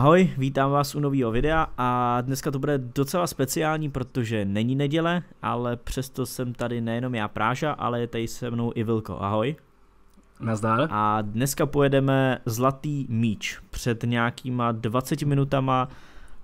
Ahoj, vítám vás u nového videa a dneska to bude docela speciální, protože není neděle, ale přesto jsem tady nejenom já Práža, ale je tady se mnou i Vilko, ahoj. Nazdar. A dneska pojedeme Zlatý míč. Před nějakýma 20 minutama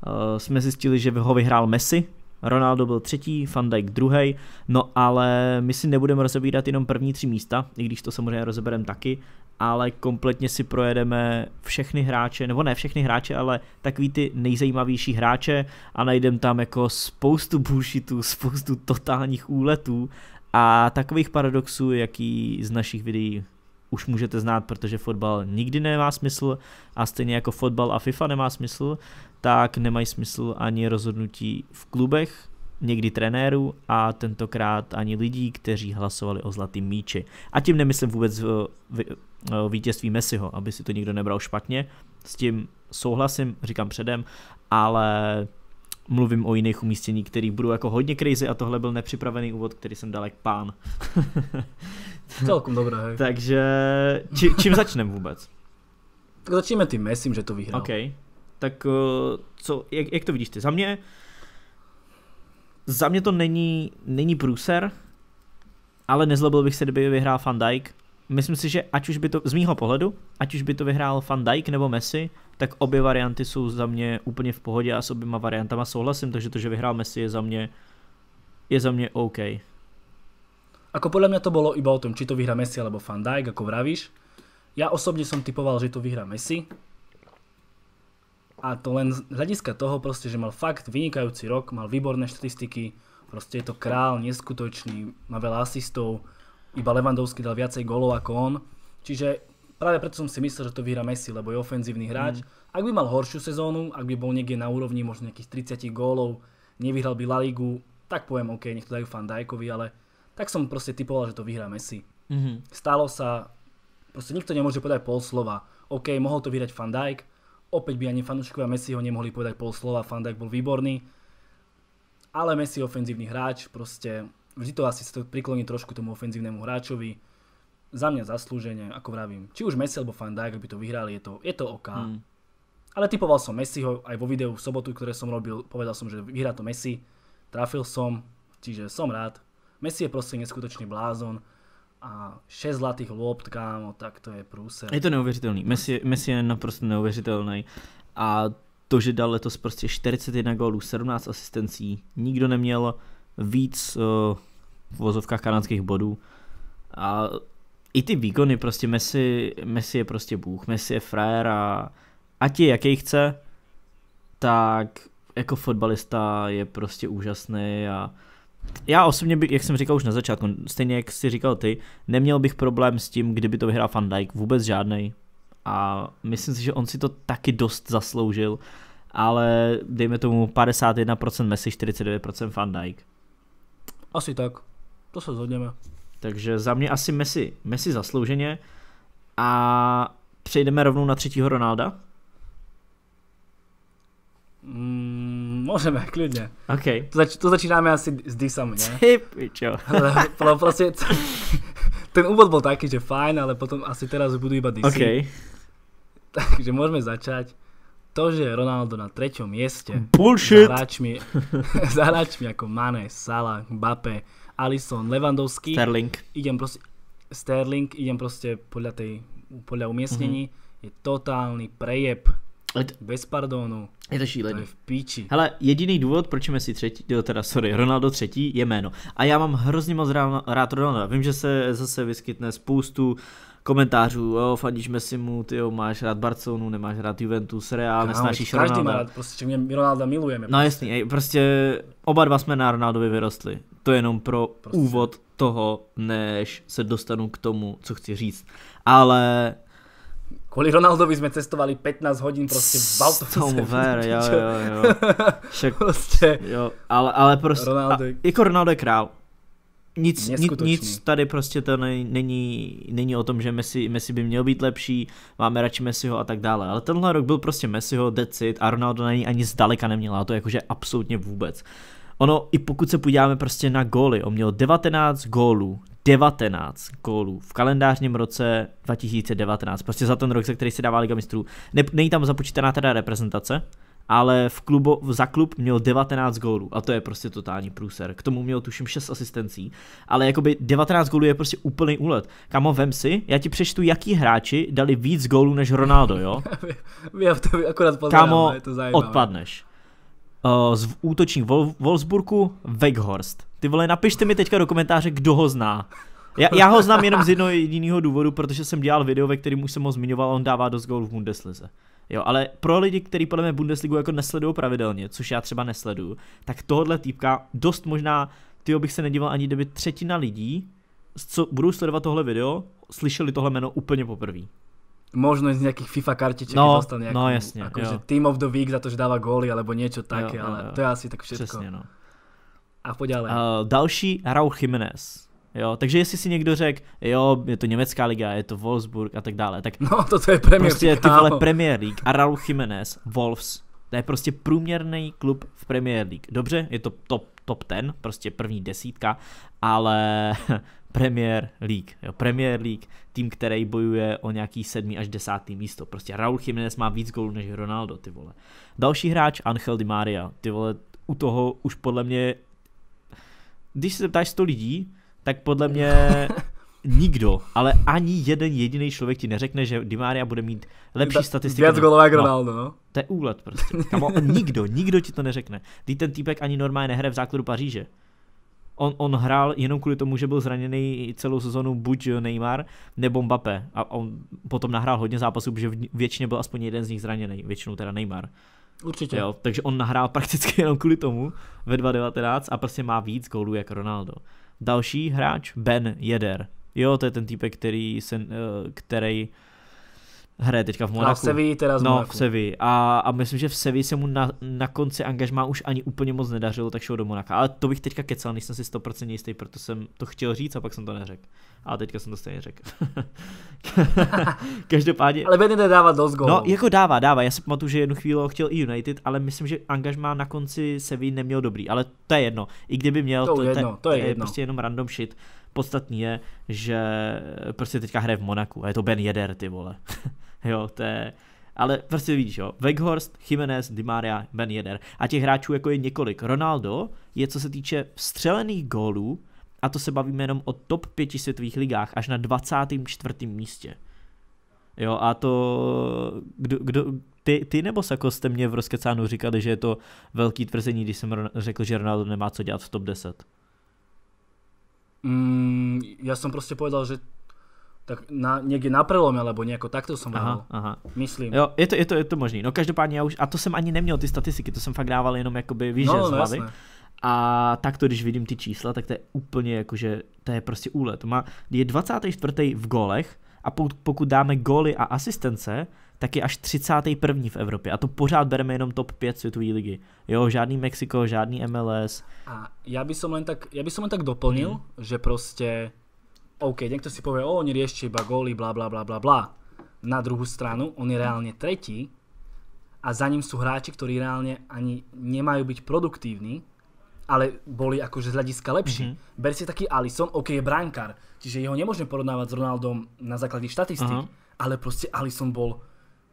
uh, jsme zjistili, že ho vyhrál Messi, Ronaldo byl třetí, Van Dijk druhý, no ale my si nebudeme rozebírat jenom první tři místa, i když to samozřejmě rozebereme taky, ale kompletně si projedeme všechny hráče, nebo ne všechny hráče, ale takový ty nejzajímavější hráče a najdem tam jako spoustu bullshitů, spoustu totálních úletů a takových paradoxů, jaký z našich videí už můžete znát, protože fotbal nikdy nemá smysl a stejně jako fotbal a FIFA nemá smysl, tak nemají smysl ani rozhodnutí v klubech, někdy trenérů a tentokrát ani lidí, kteří hlasovali o zlatý míči. A tím nemyslím vůbec Eh, vítězství Messiho, aby si to nikdo nebral špatně. S tím souhlasím, říkám předem, ale mluvím o jiných umístění, který budou jako hodně crazy a tohle byl nepřipravený úvod, který jsem dal jak pán. Celkom dobré. Hej. Takže či, čím začneme vůbec? tak začneme tím, Messim, že to vyhrál. OK. Tak eh, co, jak, jak to vidíš ty? Za mě za mě to není, není průser, ale nezlobil bych se, kdyby vyhrál Van Dijk myslím si, že ať už by to, z mýho pohledu, ať už by to vyhrál Van Dijk nebo Messi, tak obě varianty jsou za mě úplně v pohodě a s oběma variantama souhlasím, takže to, že vyhrál Messi je za mě je za mě OK. Ako podle mě to bylo iba o tom, či to vyhrá Messi alebo Van Dijk, ako vravíš. Já osobně jsem typoval, že to vyhrá Messi. A to len z hlediska toho prostě, že mal fakt vynikající rok, mal výborné statistiky, prostě je to král, neskutočný, má veľa asistov, iba Lewandowski dal viacej golov ako on. Čiže práve preto som si myslel, že to vyhrá Messi, lebo je ofenzívny hráč. Mm. Ak by mal horšiu sezónu, ak by bol niekde na úrovni možno nejakých 30 gólov, nevyhral by La Ligu, tak poviem OK, nech to dajú fan Dajkovi, ale tak som proste typoval, že to vyhrá Messi. Mm-hmm. Stalo sa, proste nikto nemôže povedať pol slova. OK, mohol to vyhrať Fan Dijk, opäť by ani Messi ho nemohli povedať pol slova, Fan Dijk bol výborný, ale Messi ofenzívny hráč, proste vždy to asi sa to prikloní trošku tomu ofenzívnemu hráčovi. Za mňa zaslúženie, ako vravím. Či už Messi alebo Van Dijk by to vyhrali, je to, je to OK. Hmm. Ale typoval som Messiho aj vo videu v sobotu, ktoré som robil. Povedal som, že vyhrá to Messi. Trafil som, čiže som rád. Messi je proste neskutočný blázon a 6 zlatých lopt, kámo, tak to je průse. Je to neuvěřitelný. Messi, Messi je naprosto neuvěřitelný. A to, že dal letos prostě 41 gólů, 17 asistencí, nikdo neměl víc eh, v vozovkách kanadských bodů a i ty výkony, prostě Messi, Messi je prostě bůh, Messi je frajer a ať je jaký chce, tak jako fotbalista je prostě úžasný a já osobně, bych, jak jsem říkal už na začátku, stejně jak jsi říkal ty, neměl bych problém s tím, kdyby to vyhrál Van Dijk, vůbec žádnej. A myslím si, že on si to taky dost zasloužil, ale dejme tomu 51% Messi, 49% Van Dijk. Asi tak, to se zhodněme. Takže za mě asi Messi, Messi zaslouženě a přejdeme rovnou na třetího Ronalda. Mm, můžeme, klidně. Okay. To, zač- to začínáme asi s disami, ne? Ty pičo. ale prostě ten úvod byl taky, že fajn, ale potom asi teraz budu iba disy. Okay. Takže můžeme začát to, že je Ronaldo na treťom mieste Bullshit. za hráčmi, ako Mane, Salah, Mbappé, Alisson, Lewandowski. Sterling. Idem proste, Sterling, idem proste podľa, tej, podľa umiestnení. Mm-hmm. Je totálny prejeb. Bez pardonu. Je to šílený. To je v píči. Hele, jediný důvod, proč Messi třetí, jo, teda sorry, Ronaldo třetí, je jméno. A já mám hrozně moc rád Ronaldo. Vím, že se zase vyskytne spoustu komentářů, jo, fandíš mu ty jo, máš rád Barcelonu, nemáš rád Juventus, Real, nesnášíš Ronaldo. Každý má rád, prostě mě Ronaldo milujeme. No prostě. jasný, prostě oba dva jsme na Ronaldovi vyrostli. To je jenom pro prostě. úvod toho, než se dostanu k tomu, co chci říct. Ale Kvůli Ronaldovi jsme cestovali 15 hodin prostě v autobuse. ver, jo, jo, jo. Však, prostě. Jo, ale, ale prostě, Ronaldo. A, jako Ronaldo je král nic, nic, nic tady prostě to ne, není, není o tom, že Messi, Messi by měl být lepší, máme radši Messiho a tak dále, ale tenhle rok byl prostě Messiho, decid a Ronaldo na ní ani zdaleka neměla, a to jakože absolutně vůbec. Ono, i pokud se podíváme prostě na góly, on měl 19 gólů, 19 gólů v kalendářním roce 2019, prostě za ten rok, za který se dává Liga mistrů. Ne, není tam započítaná teda reprezentace, ale v klubo, za klub měl 19 gólů a to je prostě totální průser. K tomu měl tuším 6 asistencí, ale jakoby 19 gólů je prostě úplný úlet. Kamo, vem si, já ti přečtu, jaký hráči dali víc gólů než Ronaldo, jo? já to akorát Kamo, je to zajímavé. odpadneš. Uh, z útočník Wolfsburku Weghorst. Ty vole, napište mi teďka do komentáře, kdo ho zná. Já, já ho znám jenom z jednoho jediného důvodu, protože jsem dělal video, ve kterém už jsem ho zmiňoval, on dává dost gólů v Bundeslize. Jo, ale pro lidi, kteří podle mě Bundesligu jako nesledují pravidelně, což já třeba nesleduju, tak tohle týpka dost možná, ty bych se nedíval ani kdyby třetina lidí, co budou sledovat tohle video, slyšeli tohle jméno úplně poprvé. Možno z nějakých FIFA kartiček no, dostal nejakú, no, jako, že Team of the Week za to, že dává góly alebo něco také, jo, jo, jo. to je asi tak všechno. Přesně, no. A poďalej. Uh, další Raúl Jiménez. Jo, takže jestli si někdo řekl, jo, je to německá liga, je to Wolfsburg a tak dále, tak no, to, to je Premier prostě League, ty vole Premier League a Raul Jiménez, Wolves, to je prostě průměrný klub v Premier League. Dobře, je to top, top ten, prostě první desítka, ale Premier League. Jo, Premier League, tým, který bojuje o nějaký sedmý až desátý místo. Prostě Raul Jiménez má víc gólů než Ronaldo, ty vole. Další hráč, Angel Di Maria, ty vole, u toho už podle mě, když se zeptáš 100 lidí, tak podle mě nikdo, ale ani jeden jediný člověk ti neřekne, že Di Maria bude mít lepší statistiky. Věc golové jak no, Ronaldo, no. To je úlet prostě. Kamo, nikdo, nikdo ti to neřekne. Ty ten týpek ani normálně nehraje v základu Paříže. On, on hrál jenom kvůli tomu, že byl zraněný celou sezonu buď Neymar nebo Mbappé. A on potom nahrál hodně zápasů, protože většině byl aspoň jeden z nich zraněný, většinou teda Neymar. Určitě. Jo, takže on nahrál prakticky jenom kvůli tomu ve 2019 a prostě má víc gólů jak Ronaldo. Další hráč, Ben Jeder. Jo, to je ten týpek, který, se, eh, který hraje teďka v Monaku. A v Sevii teda z No, Monaku. v Sevii. A, a myslím, že v Sevii se mu na, na konci angažmá už ani úplně moc nedařilo, tak šel do Monaka. Ale to bych teďka kecal, nejsem si 100% jistý, proto jsem to chtěl říct a pak jsem to neřekl. A teďka jsem to stejně řekl. Každopádně. Ale Benny nedává dost gólů. No, jako dává, dává. Já si pamatuju, že jednu chvíli ho chtěl i United, ale myslím, že angažmá na konci Sevii neměl dobrý. Ale to je jedno. I kdyby měl, to, to, jedno, to, je, to je jedno. prostě jenom random shit. Podstatný je, že prostě teďka hraje v Monaku a je to Ben Jeder, ty vole. jo, to je... Ale prostě vidíš, jo, Weghorst, Jiménez, Di Maria, Ben Jeder. A těch hráčů jako je několik. Ronaldo je, co se týče vstřelených gólů, a to se bavíme jenom o top 5 světových ligách, až na 24. místě. Jo, a to, kdo, kdo, ty, ty nebo Sako jste mě v Rozkecánu říkali, že je to velký tvrzení, když jsem řekl, že Ronaldo nemá co dělat v top 10. Mm, ja som proste povedal, že tak na, niekde na prelome, alebo nejako takto jsem aha, aha. Myslím. Jo, je to, je to, je to možný. No každopádně ja už, a to jsem ani neměl ty statistiky, to jsem fakt dával jenom jakoby, no, víš, no, z hlavy. A tak to, když vidím ty čísla, tak to je úplně jako, že to je prostě úlet. Má, je 24. v golech a pokud dáme góly a asistence, tak je až 31. v Evropě. A to pořád bereme jenom top 5 světové ligy. Jo, žádný Mexiko, žádný MLS. A já by som len tak, já by som len tak doplnil, hmm. že prostě OK, někdo si povie, o, oni riešte iba góly, bla, bla, bla, bla, bla. Na druhou stranu, on je reálně tretí a za ním jsou hráči, ktorí reálně ani nemajú byť produktívni, ale boli akože z hľadiska lepší. Mm-hmm. Ber si taký Alison, OK, je brankár, čiže jeho nemôžeme porovnávať s Ronaldom na základě statistik, uh-huh. ale prostě Alison bol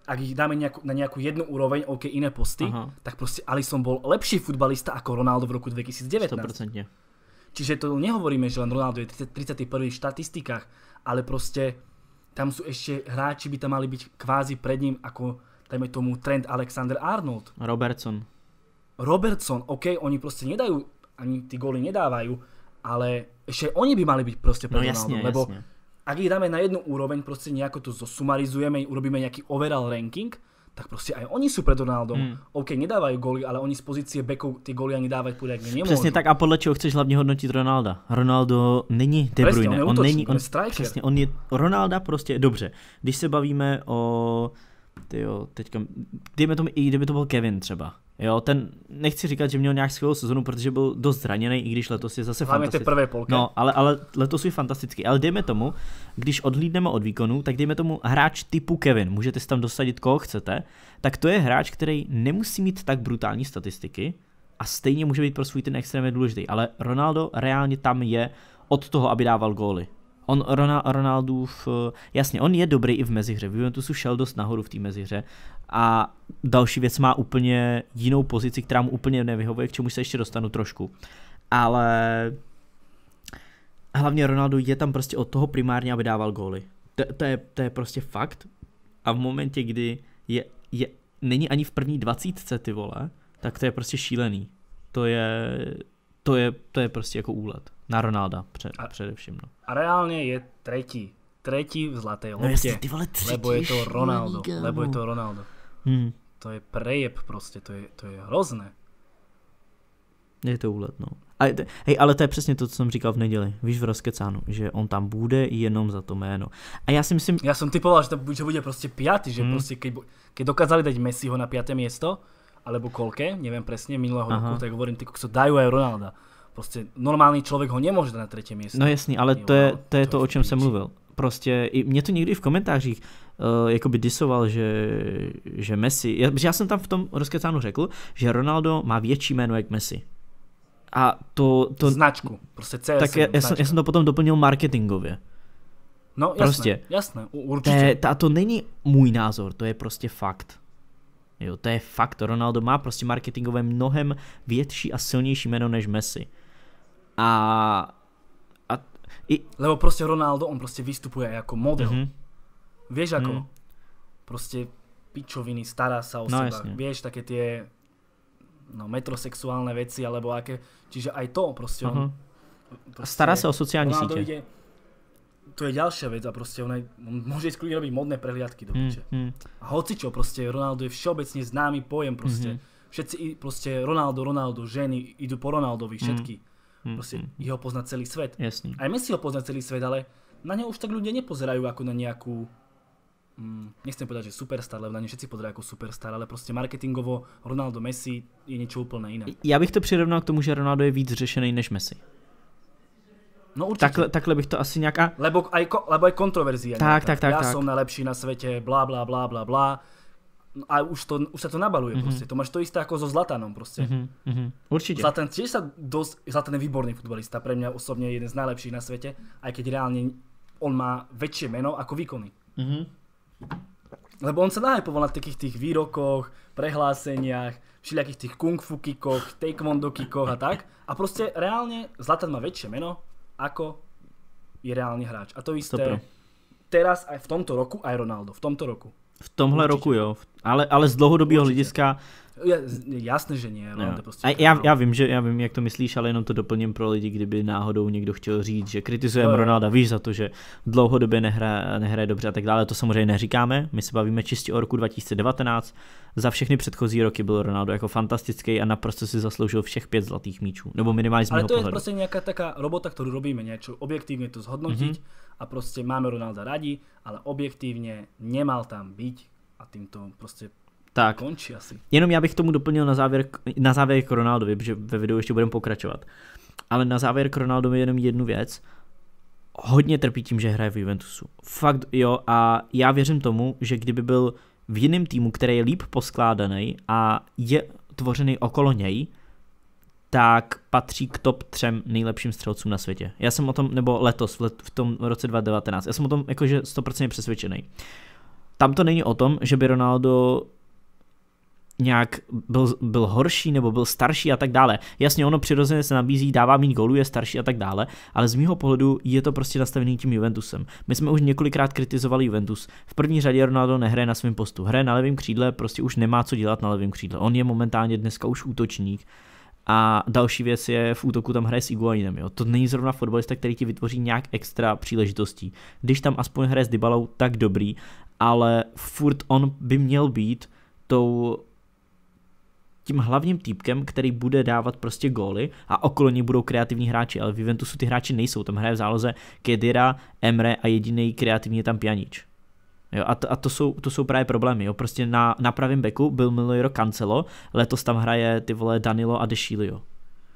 ak ich dáme nejakú, na nejakú jednu úroveň, OK, iné posty, Aha. tak proste Alisson bol lepší futbalista ako Ronaldo v roku 2019. 100%. Čiže to nehovoríme, že len Ronaldo je v 31. štatistikách, ale proste tam sú ešte hráči, by tam mali byť kvázi pred ním ako, dajme tomu, Trent Alexander Arnold. Robertson. Robertson, OK, oni proste nedajú, ani tí góly nedávajú, ale ešte oni by mali byť proste pred no, Ronaldo, jasne. lebo jasne ak ich dáme na jednu úroveň, proste nejako to zosumarizujeme, urobíme nejaký overall ranking, tak proste aj oni sú pred Ronaldom. Mm. OK, nedávajú góly, ale oni z pozície bekov ty góly ani dávať poriadne nemôžu. Přesně tak a podle čeho chceš hlavne hodnotit Ronalda? Ronaldo není De Bruyne, Presne, on, je útočný, on není on, on, je on je Ronalda prostě dobře. Když se bavíme o ty jo, teďka, dejme tomu, i kdyby to byl Kevin třeba, jo, ten, nechci říkat, že měl nějak skvělou sezonu, protože byl dost zraněný, i když letos je zase fantastický. fantastický. Prvé polky. No, ale, ale letos je fantastický, ale dejme tomu, když odhlídneme od výkonu, tak dejme tomu hráč typu Kevin, můžete si tam dosadit koho chcete, tak to je hráč, který nemusí mít tak brutální statistiky, a stejně může být pro svůj ten extrémně důležitý, ale Ronaldo reálně tam je od toho, aby dával góly. On Ronaldův, eh, jasně, on je dobrý i v mezihře, v Juventusu šel dost nahoru v té mezihře a další věc má úplně jinou pozici, která mu úplně nevyhovuje, k čemu se ještě dostanu trošku. Ale hlavně Ronaldo je tam prostě od toho primárně, aby dával góly. To, to, je, to je prostě fakt. A v momentě, kdy je, je, není ani v první dvacítce ty vole, tak to je prostě šílený. To je, to je, to je prostě jako úlet. Na Ronalda pře- a, především. No. A reálně je třetí. Třetí v zlaté loptě. No jasně, ty vole, třetí, lebo je to Ronaldo. Kámo. No. Lebo je to Ronaldo. Hmm. To je prejeb prostě, to je, to je hrozné. Je to úlet, no. A, hej, ale to je přesně to, co jsem říkal v neděli. Víš v rozkecánu, že on tam bude jenom za to jméno. A já si myslím... Já jsem typoval, že to bude prostě pjatý, že hmm. prostě keď, keď dokázali dať Messiho na pjaté město, alebo koľke, neviem presne, minulého Aha. roku, tak hovorím, ty kokso, dajú aj Ronalda. Prostě normální člověk ho nemůže na třetí místě. No jasný, ale no, to je, to je to, o čem jsem mluvil. Prostě i mě to někdy v komentářích uh, jakoby disoval, že, že Messi, já, já jsem tam v tom rozkecánu řekl, že Ronaldo má větší jméno jak Messi. A to... to značku, prostě CSM, Tak já, já, jsem, já jsem to potom doplnil marketingově. No jasné, prostě. jasné, určitě. Té, to není můj názor, to je prostě fakt. Jo, to je fakt, Ronaldo má prostě marketingově mnohem větší a silnější jméno než Messi. A... a i... Lebo prostě Ronaldo, on prostě vystupuje jako model. Mm-hmm. Vieš jako Mm. Prostě pičoviny, stará se, o no, seba. Jasne. také ty no, metrosexuální věci, alebo jaké, Čiže aj to prostě uh-huh. on... Mhm. Prostě, stará se o sociální Ronaldo sítě. Ide, to je ďalšia vec a proste on, aj, on môže ísť robiť modné prehliadky do hmm, piče. Mm, mm. A hocičo, proste Ronaldo je všeobecne známy pojem proste. Mm-hmm. Všetci proste Ronaldo, Ronaldo, ženy idú po Ronaldovi, hmm. všetky. Mm, proste mm, jeho pozná celý svet. Jasný. Aj Messi ho pozná celý svet, ale na ňo už tak ľudia nepozerajú ako na nejakú Mm, nechcem povedať, že superstar, lebo na ně všetci pozerajú jako superstar, ale prostě marketingovo Ronaldo Messi je něco úplně jiné. Já bych to přirovnal k tomu, že Ronaldo je víc řešený než Messi. No určite. Takhle, takhle bych to asi nějak... A... Lebo, aj, lebo aj kontroverzie. Tak, tak, tak. Ja tak. som najlepší na svete, blá, blá, blá, blá, blá. A už, to, už sa to nabaluje mm-hmm. proste. To máš to isté ako so Zlatanom proste. Mm-hmm. Mhm. Určite. Zlatan tiež sa dosť... Zlatan je výborný futbalista. Pre mňa osobne jeden z najlepších na svete. Aj keď reálne on má väčšie meno ako výkony. Mm-hmm. Lebo on sa nahypoval na takých tých výrokoch, prehláseniach, všelijakých tých kung fu kikoch, taekwondo kikoch a tak. A proste reálne Zlatan má väčšie meno, ako je reálne hráč. A to isté 100%. teraz aj v tomto roku aj Ronaldo, v tomto roku. V tomhle Určitě. roku jo, ale, ale z dlouhodobého hlediska Jasné, že ne. No. Prostě já, já, vím, že, já vím, jak to myslíš, ale jenom to doplním pro lidi, kdyby náhodou někdo chtěl říct, že kritizujeme Ronalda, víš, za to, že dlouhodobě nehraje, nehraje dobře a tak dále. To samozřejmě neříkáme. My se bavíme čistě o roku 2019. Za všechny předchozí roky byl Ronaldo jako fantastický a naprosto si zasloužil všech pět zlatých míčů. Nebo minimálně z Ale to pohledu. je prostě nějaká taká robota, kterou robíme, něco objektivně to zhodnotit mm-hmm. a prostě máme Ronalda rádi, ale objektivně nemal tam být a tím to prostě tak. Končí asi. Jenom já bych tomu doplnil na závěr, na závěr k Ronaldovi, protože ve videu ještě budeme pokračovat. Ale na závěr k Ronaldovi jenom jednu věc. Hodně trpí tím, že hraje v Juventusu. Fakt jo a já věřím tomu, že kdyby byl v jiném týmu, který je líp poskládaný a je tvořený okolo něj, tak patří k top třem nejlepším střelcům na světě. Já jsem o tom, nebo letos, let, v tom roce 2019, já jsem o tom jakože 100% přesvědčený. Tam to není o tom, že by Ronaldo nějak byl, byl horší nebo byl starší a tak dále. Jasně, ono přirozeně se nabízí, dává méně gólů, je starší a tak dále, ale z mýho pohledu je to prostě nastavený tím Juventusem. My jsme už několikrát kritizovali Juventus. V první řadě Ronaldo nehraje na svém postu, hraje na levém křídle, prostě už nemá co dělat na levém křídle. On je momentálně dneska už útočník. A další věc je, v útoku tam hraje s Iguainem, jo. To není zrovna fotbalista, který ti vytvoří nějak extra příležitostí. Když tam aspoň hraje s Dybalou, tak dobrý, ale furt on by měl být tou tím hlavním týpkem, který bude dávat prostě góly a okolo něj budou kreativní hráči, ale v Juventusu ty hráči nejsou, tam hraje v záloze Kedira, Emre a jediný kreativní je tam Pjanič. Jo, a, to, a to, jsou, to jsou právě problémy. Jo. Prostě na, na pravém beku byl minulý rok Cancelo, letos tam hraje ty vole Danilo a Dešilio.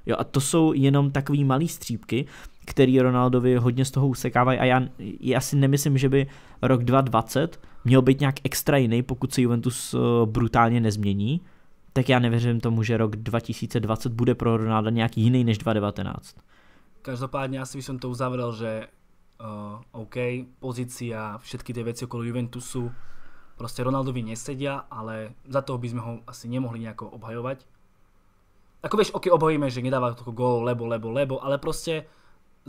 Jo, a to jsou jenom takový malý střípky, který Ronaldovi hodně z toho usekávají a já, já si nemyslím, že by rok 2020 měl být nějak extra jiný, pokud se Juventus eh, brutálně nezmění tak já nevěřím tomu, že rok 2020 bude pro Ronalda nějaký jiný než 2019. Každopádně asi by to uzavřel, že uh, OK, pozícia, všetky ty věci okolo Juventusu prostě Ronaldovi nesedia, ale za toho bychom ho asi nemohli nějak obhajovat. Ako vieš, ok, obhojíme, že nedáva toľko gol, lebo, lebo, lebo, ale proste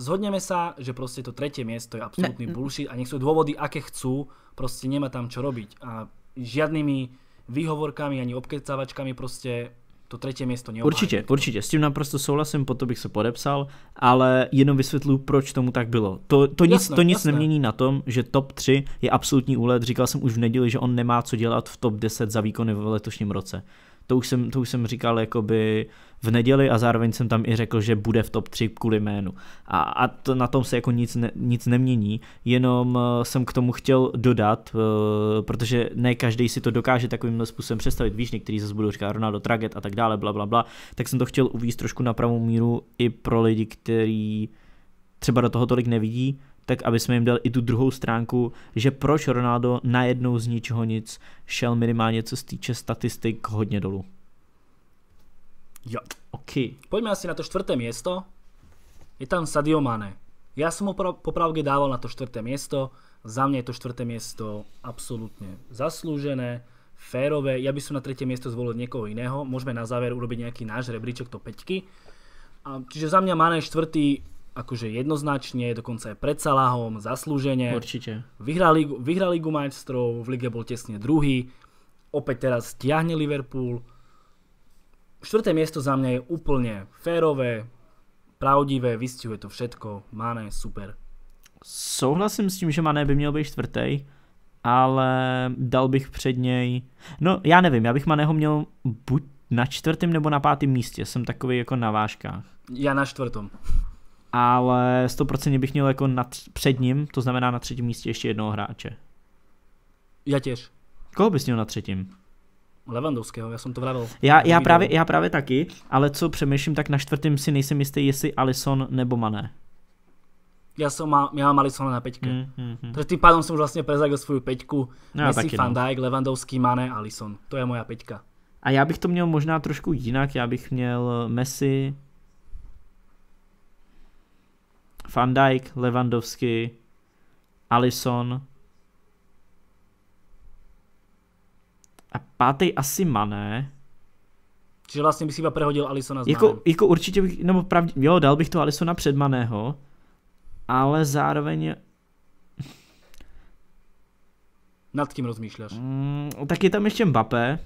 zhodneme sa, že proste to tretie miesto je absolútny bullshit a nech sú dôvody, aké chcú, proste nemá tam čo robiť. A žiadnymi výhovorkami ani obkecavačkami prostě to třetí město neobhájí. Určitě, určitě, s tím naprosto souhlasím, po to bych se podepsal, ale jenom vysvětluji, proč tomu tak bylo. To, to jasné, nic, jasné, to nic jasné. nemění na tom, že top 3 je absolutní úlet, říkal jsem už v neděli, že on nemá co dělat v top 10 za výkony v letošním roce to už jsem, to už jsem říkal jakoby v neděli a zároveň jsem tam i řekl, že bude v top 3 kvůli jménu. A, a to, na tom se jako nic, ne, nic nemění, jenom eh, jsem k tomu chtěl dodat, eh, protože ne každý si to dokáže takovým způsobem představit, víš, některý zase budou říkat Ronaldo, Traget a tak dále, bla, bla, bla, tak jsem to chtěl uvíct trošku na pravou míru i pro lidi, kteří třeba do toho tolik nevidí, tak aby jsme jim dali i tu druhou stránku, že proč Ronaldo najednou z ničeho nic šel minimálně co se týče statistik hodně dolů. Jo. OK. Pojďme asi na to čtvrté město. Je tam Sadio Mane. Já jsem ho popravdě dával na to čtvrté město. Za mě je to čtvrté město absolutně. zasloužené, férové. Já bych na třetí město zvolil někoho jiného. Můžeme na závěr urobiť nějaký náš rebríček to peťky. A, čiže za mňa Mane čtvrtý akože jednoznačne, dokonca aj pred Salahom, zaslúžene. Určite. Vyhral ligu, ligu majstrov, v lige bol tesne druhý, opäť teraz stiahne Liverpool. Štvrté miesto za mňa je úplne férové, pravdivé, vystihuje to všetko. Mane, super. Souhlasím s tím, že Mané by měl být čtvrtý, ale dal bych před něj, no já nevím, já bych Maného měl buď na čtvrtém nebo na pátém místě, jsem takový jako na vážkách. Já na čtvrtom ale 100% bych měl jako nad, před ním, to znamená na třetím místě ještě jednoho hráče. Já těž. Koho bys měl na třetím? Levandovského, já jsem to vravil. Já, já, právě, já právě taky, ale co přemýšlím, tak na čtvrtém si nejsem jistý, jestli Alison nebo Mané. Já jsem má, já mám Alisona na peťke. Mm, mm, mm. Takže tím pádem jsem už vlastně prezagil svou peťku. No, Messi, no. Van Dijk, Levandovský, Mané, Alison. To je moja peťka. A já bych to měl možná trošku jinak, já bych měl Messi, Van Dijk, Lewandowski, Alisson. A pátý asi Mané. Čiže vlastně bych si iba prehodil Alisona s jako, jako určitě bych, nebo pravdě, jo, dal bych to Alisona před Maného, ale zároveň... Nad kým rozmýšľaš? Mm, tak je tam ještě Mbappé.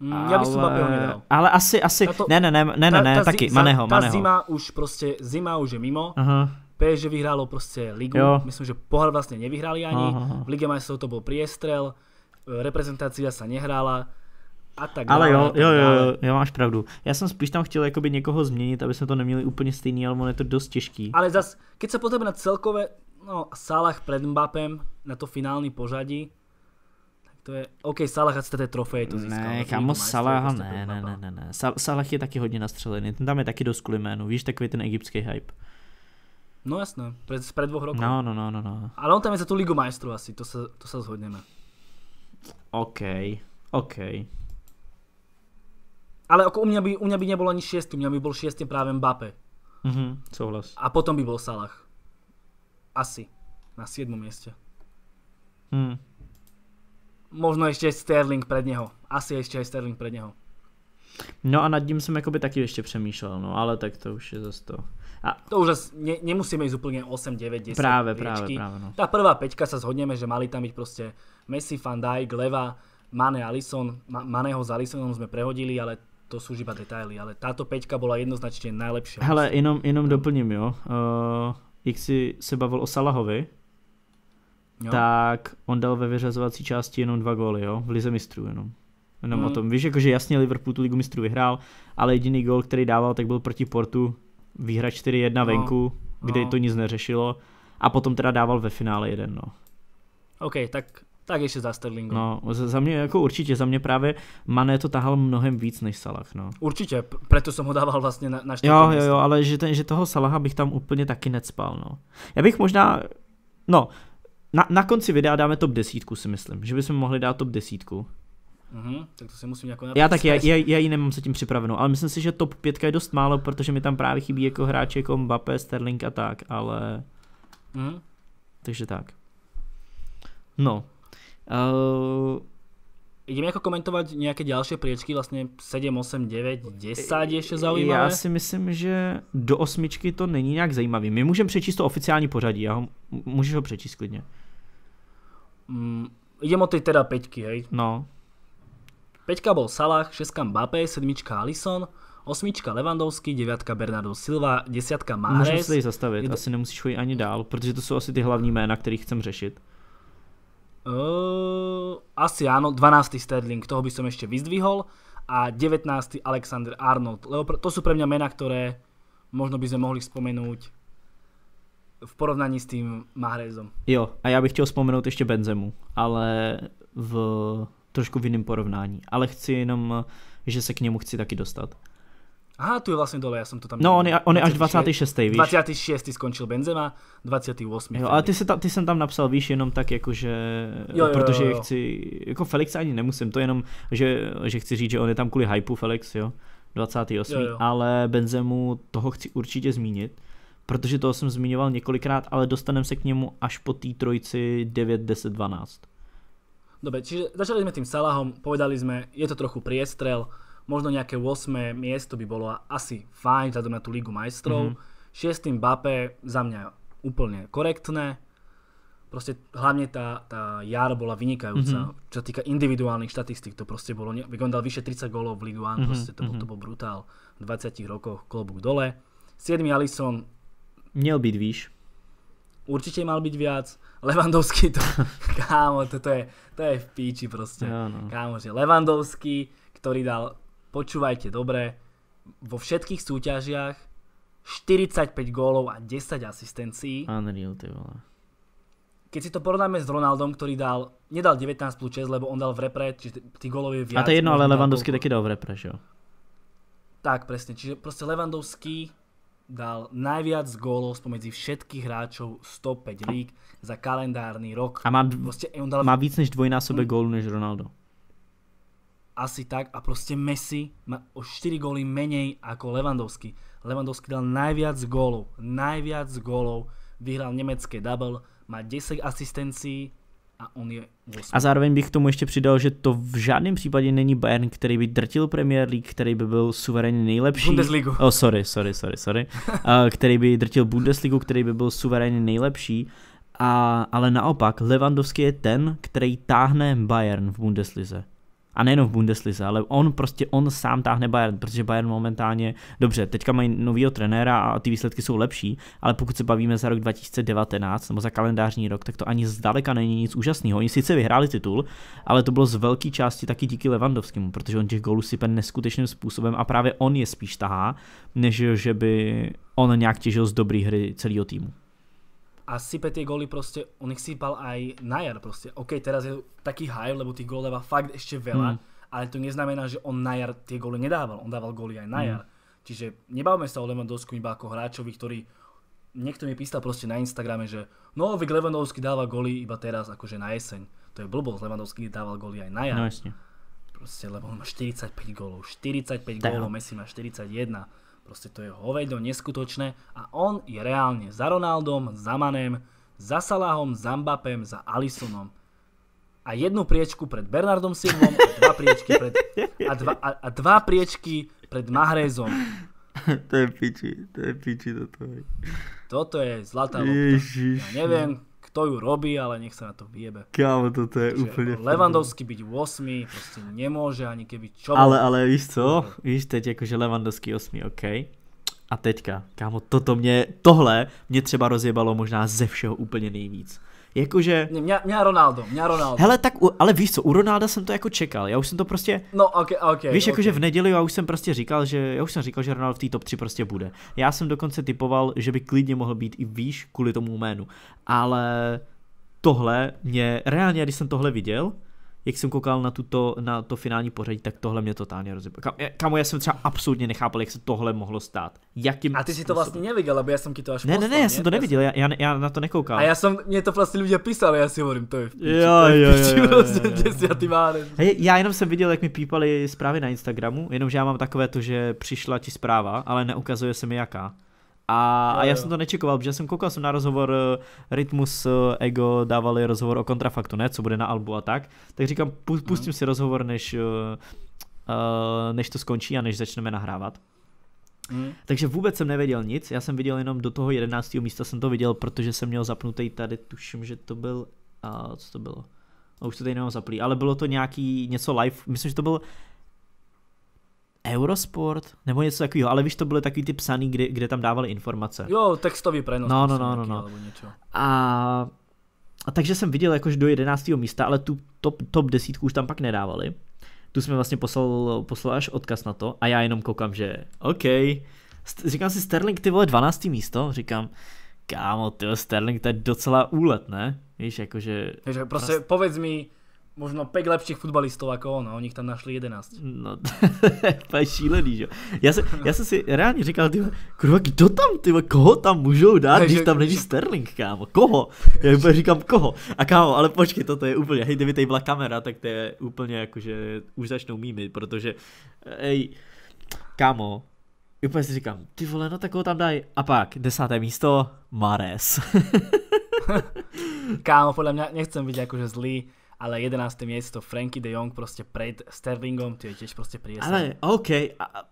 Mm, já bych ale, Mbappého nedal. Ale asi, asi, to... ne, ne, ne, ne, ne, ne, ta, taky, zi, Maneho, ta, Maneho. zima už prostě, zima už je mimo. Aha. PSG vyhrálo prostě ligu, jo. myslím, že pohár vlastně nevyhráli ani, aha. v Lige majstrov to byl priestrel, e, reprezentácia sa nehrála, a tak dále. Ale jo, jo, jo, jo, jo, máš pravdu. Já jsem spíš tam chtěl jakoby někoho změnit, aby jsme to neměli úplně stejný, ale ono je to dost těžký. Ale zas, keď se podíváme na celkové, no, Salah před Mbappem, na to finální pořadí, to je, OK, Salah ať jste trofej to získal. Ne, kámo, Salah, ne, prostě ne, ne, ne, ne. Salah je taky hodně nastřelený, ten tam je taky dost kvůli jménu, víš, takový ten egyptský hype. No jasné, před, před dvou roků. No, no, no, no, no. Ale on tam je za tu ligu majstru asi, to se, to se zhodneme. OK, OK. Ale jako u mě by, u mě by nebylo ani šestý, u mě by byl šestý právě Mbappé. Mhm, souhlas. A potom by byl Salah. Asi. Na sedmém místě. Hmm možno ešte Sterling pred neho. Asi ešte aj Sterling pred neho. No a nad ním jsem jakoby taky ještě přemýšlel, no ale tak to už je zase to. A... To už asi ne, nemusíme ísť úplne 8, 9, 10 Práve, Právě, práve, práve. No. Tá prvá peťka sa zhodneme, že mali tam byť proste Messi, Van Dijk, Leva, Mane, Alisson. Ma Maneho s Alissonom sme prehodili, ale to sú iba detaily. Ale táto peťka bola jednoznačne najlepšia. Hele, jenom, jenom doplním, jo. Uh, eh, jak si se bavil o Salahovi, jo. tak on dal ve vyřazovací části jenom dva góly, jo? v Lize mistrů jenom. Jenom mm. o hmm. tom. Víš, jakože jasně Liverpool tu Ligu mistrů vyhrál, ale jediný gól, který dával, tak byl proti Portu, výhra 4-1 no. venku, kde no. to nic neřešilo a potom teda dával ve finále jeden, no. OK, tak, tak ještě za Sterlingu. No, za mě jako určitě, za mě právě Mané to tahal mnohem víc než Salah, no. Určitě, proto jsem ho dával vlastně na, na Jo, jo, jo, ale že, ten, že toho Salaha bych tam úplně taky necpal, no. Já bych možná, no, na, na konci videa dáme top desítku, si myslím, že bychom mohli dát top desítku. Mhm, tak to si musím jako Já taky, já, já, já ji nemám zatím připravenou, ale myslím si, že top 5 je dost málo, protože mi tam právě chybí jako hráči jako Mbappé, Sterling a tak, ale... Mhm. Takže tak. No. Uh... Ideme jako komentovat nějaké další priečky, vlastně 7, 8, 9, 10 ještě eh, zaujímavé. Já si myslím, že do osmičky to není nějak zajímavý. My můžeme přečíst to oficiální pořadí, já ho, můžeš ho přečíst klidně. Mm, idem o tej teda peťky, hej. No. Peťka bol Salah, šestka Mbappé, sedmička Alisson, osmička Levandovský, deviatka Bernardo Silva, desiatka Mahrez. Můžeme se tady zastavit, Jed... asi nemusíš chodit ani dál, protože to jsou asi ty hlavní jména, které chcem řešit. Uh, asi áno, 12. Sterling, toho by som ešte vyzdvihol a 19. Alexander Arnold, lebo to sú pre mňa mená, ktoré možno by sme mohli spomenúť v porovnání s tím Mahrezom. Jo, a já bych chtěl vzpomenout ještě Benzemu, ale v trošku v jiném porovnání. Ale chci jenom, že se k němu chci taky dostat. Aha, tu je vlastně dole, já jsem to tam... No, on je, on je 26, až 26, víš. 26 skončil Benzema, 28. Jo, ale ty, se ta, ty jsem tam napsal, víš, jenom tak jako, že... Jo, jo, protože jo, jo. chci... Jako Felix ani nemusím, to jenom, že, že chci říct, že on je tam kvůli hypeu Felix, jo. 28. Jo, jo. Ale Benzemu toho chci určitě zmínit, protože toho jsem zmiňoval několikrát, ale dostaneme se k němu až po té trojici 9, 10, 12. Dobre, čiže začali sme tým Salahom, povedali sme, je to trochu priestrel, možno nejaké 8. miesto by bolo asi fajn vzhľadom na tú Ligu majstrov. Mm-hmm. 6. Mbappé za mňa úplne korektné. Proste hlavne tá, tá jar bola vynikajúca. Mm-hmm. Čo týka individuálnych štatistík, to proste bolo, ne- on dal vyše 30 gólov v Ligu 1, mm-hmm. proste to, bol, to mhm. bol brutál. V 20 rokoch klobúk dole. 7. Alisson, Měl být výš. Určitě mal být víc. Levandovský to, kámo, to, to, je, to je v píči prostě. Ja, no. Kámo, že Levandovský, který dal, počúvajte dobré, vo všetkých súťažiach 45 gólov a 10 asistencií. Unreal, ty vole. Keď si to porovnáme s Ronaldom, který dal, nedal 19 plus 6, lebo on dal v repre, čiže ty gólov je viac. A to je jedno, ale Levandovský taky dal v repre, že jo? Tak, presne. Čiže Prostě Levandovský dal najviac gólov spomedzi všetkých hráčov 105 lík za kalendárny rok. A má, proste, on dal... má víc než dvojnásobe mm. Hm. gólu než Ronaldo. Asi tak. A proste Messi má o 4 góly menej ako Lewandowski. Lewandowski dal najviac gólov. Najviac gólov. Vyhral nemecké double. Má 10 asistencií a zároveň bych k tomu ještě přidal, že to v žádném případě není Bayern, který by drtil Premier League, který by byl suverénně nejlepší. Bundesligu. Oh, sorry, sorry, sorry, sorry. uh, který by drtil Bundesligu, který by byl suverénně nejlepší. A, ale naopak, Lewandowski je ten, který táhne Bayern v Bundeslize a nejenom v Bundeslize, ale on prostě on sám táhne Bayern, protože Bayern momentálně, dobře, teďka mají novýho trenéra a ty výsledky jsou lepší, ale pokud se bavíme za rok 2019 nebo za kalendářní rok, tak to ani zdaleka není nic úžasného. Oni sice vyhráli titul, ale to bylo z velké části taky díky Levandovskému, protože on těch gólů sype neskutečným způsobem a právě on je spíš tahá, než že by on nějak těžil z dobré hry celého týmu a sype tie góly proste, on ich sypal aj na jar proste. OK, teraz je taký high, lebo tých gól dáva fakt ešte veľa, mm. ale to neznamená, že on na jar tie góly nedával, on dával góly aj na jar. Mm. Čiže nebavme sa o Lewandowsku iba ako hráčovi, ktorý niekto mi písal proste na Instagrame, že no, Vic Lewandowski dáva góly iba teraz, akože na jeseň. To je blbosť, Lewandowski dával góly aj na jar. No jasne. Proste, lebo on má 45 gólov, 45 gólov, Messi má 41 Proste to je hovedo neskutočné a on je reálne za Ronaldom, za Manem, za Salahom, za Mbappem, za Alisonom. A jednu priečku pred Bernardom Silvom a dva priečky pred, a dva, a, a dva priečky pred Mahrezom. To je piči, to je piči toto. Toto je zlatá lopta. Ja neviem, to ju robí, ale nech sa na to vyjebe. Kámo, toto je Takže úplne... Levandovský byť 8, proste nemôže ani keby čo... Ale, ale víš co? Víš teď jakože Levandovský 8, OK. A teďka, kámo, toto mě, tohle mě třeba rozjebalo možná ze všeho úplně nejvíc. Jakože... Mě, mě Ronaldo, mě Ronaldo. Hele, tak, u, ale víš co, u Ronalda jsem to jako čekal, já už jsem to prostě... No, ok, ok. Víš, okay. jakože v neděli já už jsem prostě říkal, že já už jsem říkal, že Ronaldo v té top 3 prostě bude. Já jsem dokonce typoval, že by klidně mohl být i výš kvůli tomu jménu, ale tohle mě, reálně, když jsem tohle viděl, jak jsem koukal na, tuto, na to finální pořadí, tak tohle mě totálně rozebilo. Kam, kamo, já jsem třeba absolutně nechápal, jak se tohle mohlo stát. Jakým a ty si to vlastně neviděl, aby já jsem ti to až Ne, ne, ne, já jsem to neviděl, já, já, já, na to nekoukal. A já jsem, mě to vlastně lidé písali, já si hovorím, to je v já jenom jsem viděl, jak mi pípali zprávy na Instagramu, jenomže já mám takové to, že přišla ti zpráva, ale neukazuje se mi jaká. A, a já jsem to nečekoval, protože jsem koukal jsem na rozhovor eh, Rytmus eh, Ego, dávali rozhovor o kontrafaktu, ne, co bude na albu a tak. Tak říkám, mhm. pustím mm. si rozhovor, než, eh, než to skončí a než začneme nahrávat. Mm. Takže vůbec jsem nevěděl nic, já jsem viděl jenom do toho 11. místa jsem to viděl, protože jsem měl zapnutý tady, tuším, že to byl, a co to bylo? A už to tady nemám zaplý, ale bylo to nějaký něco live, myslím, že to byl Eurosport nebo něco takového, ale víš, to byly takový ty psaný, kde, kde tam dávali informace. Jo, textový prenos. No, no no, no, no, no. no. A, a takže jsem viděl jakož do 11. místa, ale tu top, top desítku už tam pak nedávali. Tu jsme vlastně poslal, poslal až odkaz na to a já jenom koukám, že OK. Říkám si Sterling, ty vole 12. místo, říkám, kámo, ty Sterling, to je docela úlet, ne? Víš, jakože... Takže prostě prost... povedz mi, možno 5 lepších futbalistov ako on a oni tam našli 11. No, to je šílený, že já, se, já se si reálně říkal, ty kurva, kdo tam, ty koho tam můžou dát, když tam není Sterling, kámo, koho? Já úplně říkám, koho? A kámo, ale počkej, toto je úplně, hej, kdyby tady byla kamera, tak to je úplně jako, že už začnou mými, protože, hej, kámo, úplně si říkám, ty vole, no tak ho tam daj. A pak, desáté místo, Mares. kámo, podle mě nechcem být jakože zlý, ale 11. miesto Frankie de Jong proste pred Sterlingom, to je tiež proste priesa. Ale OK. A...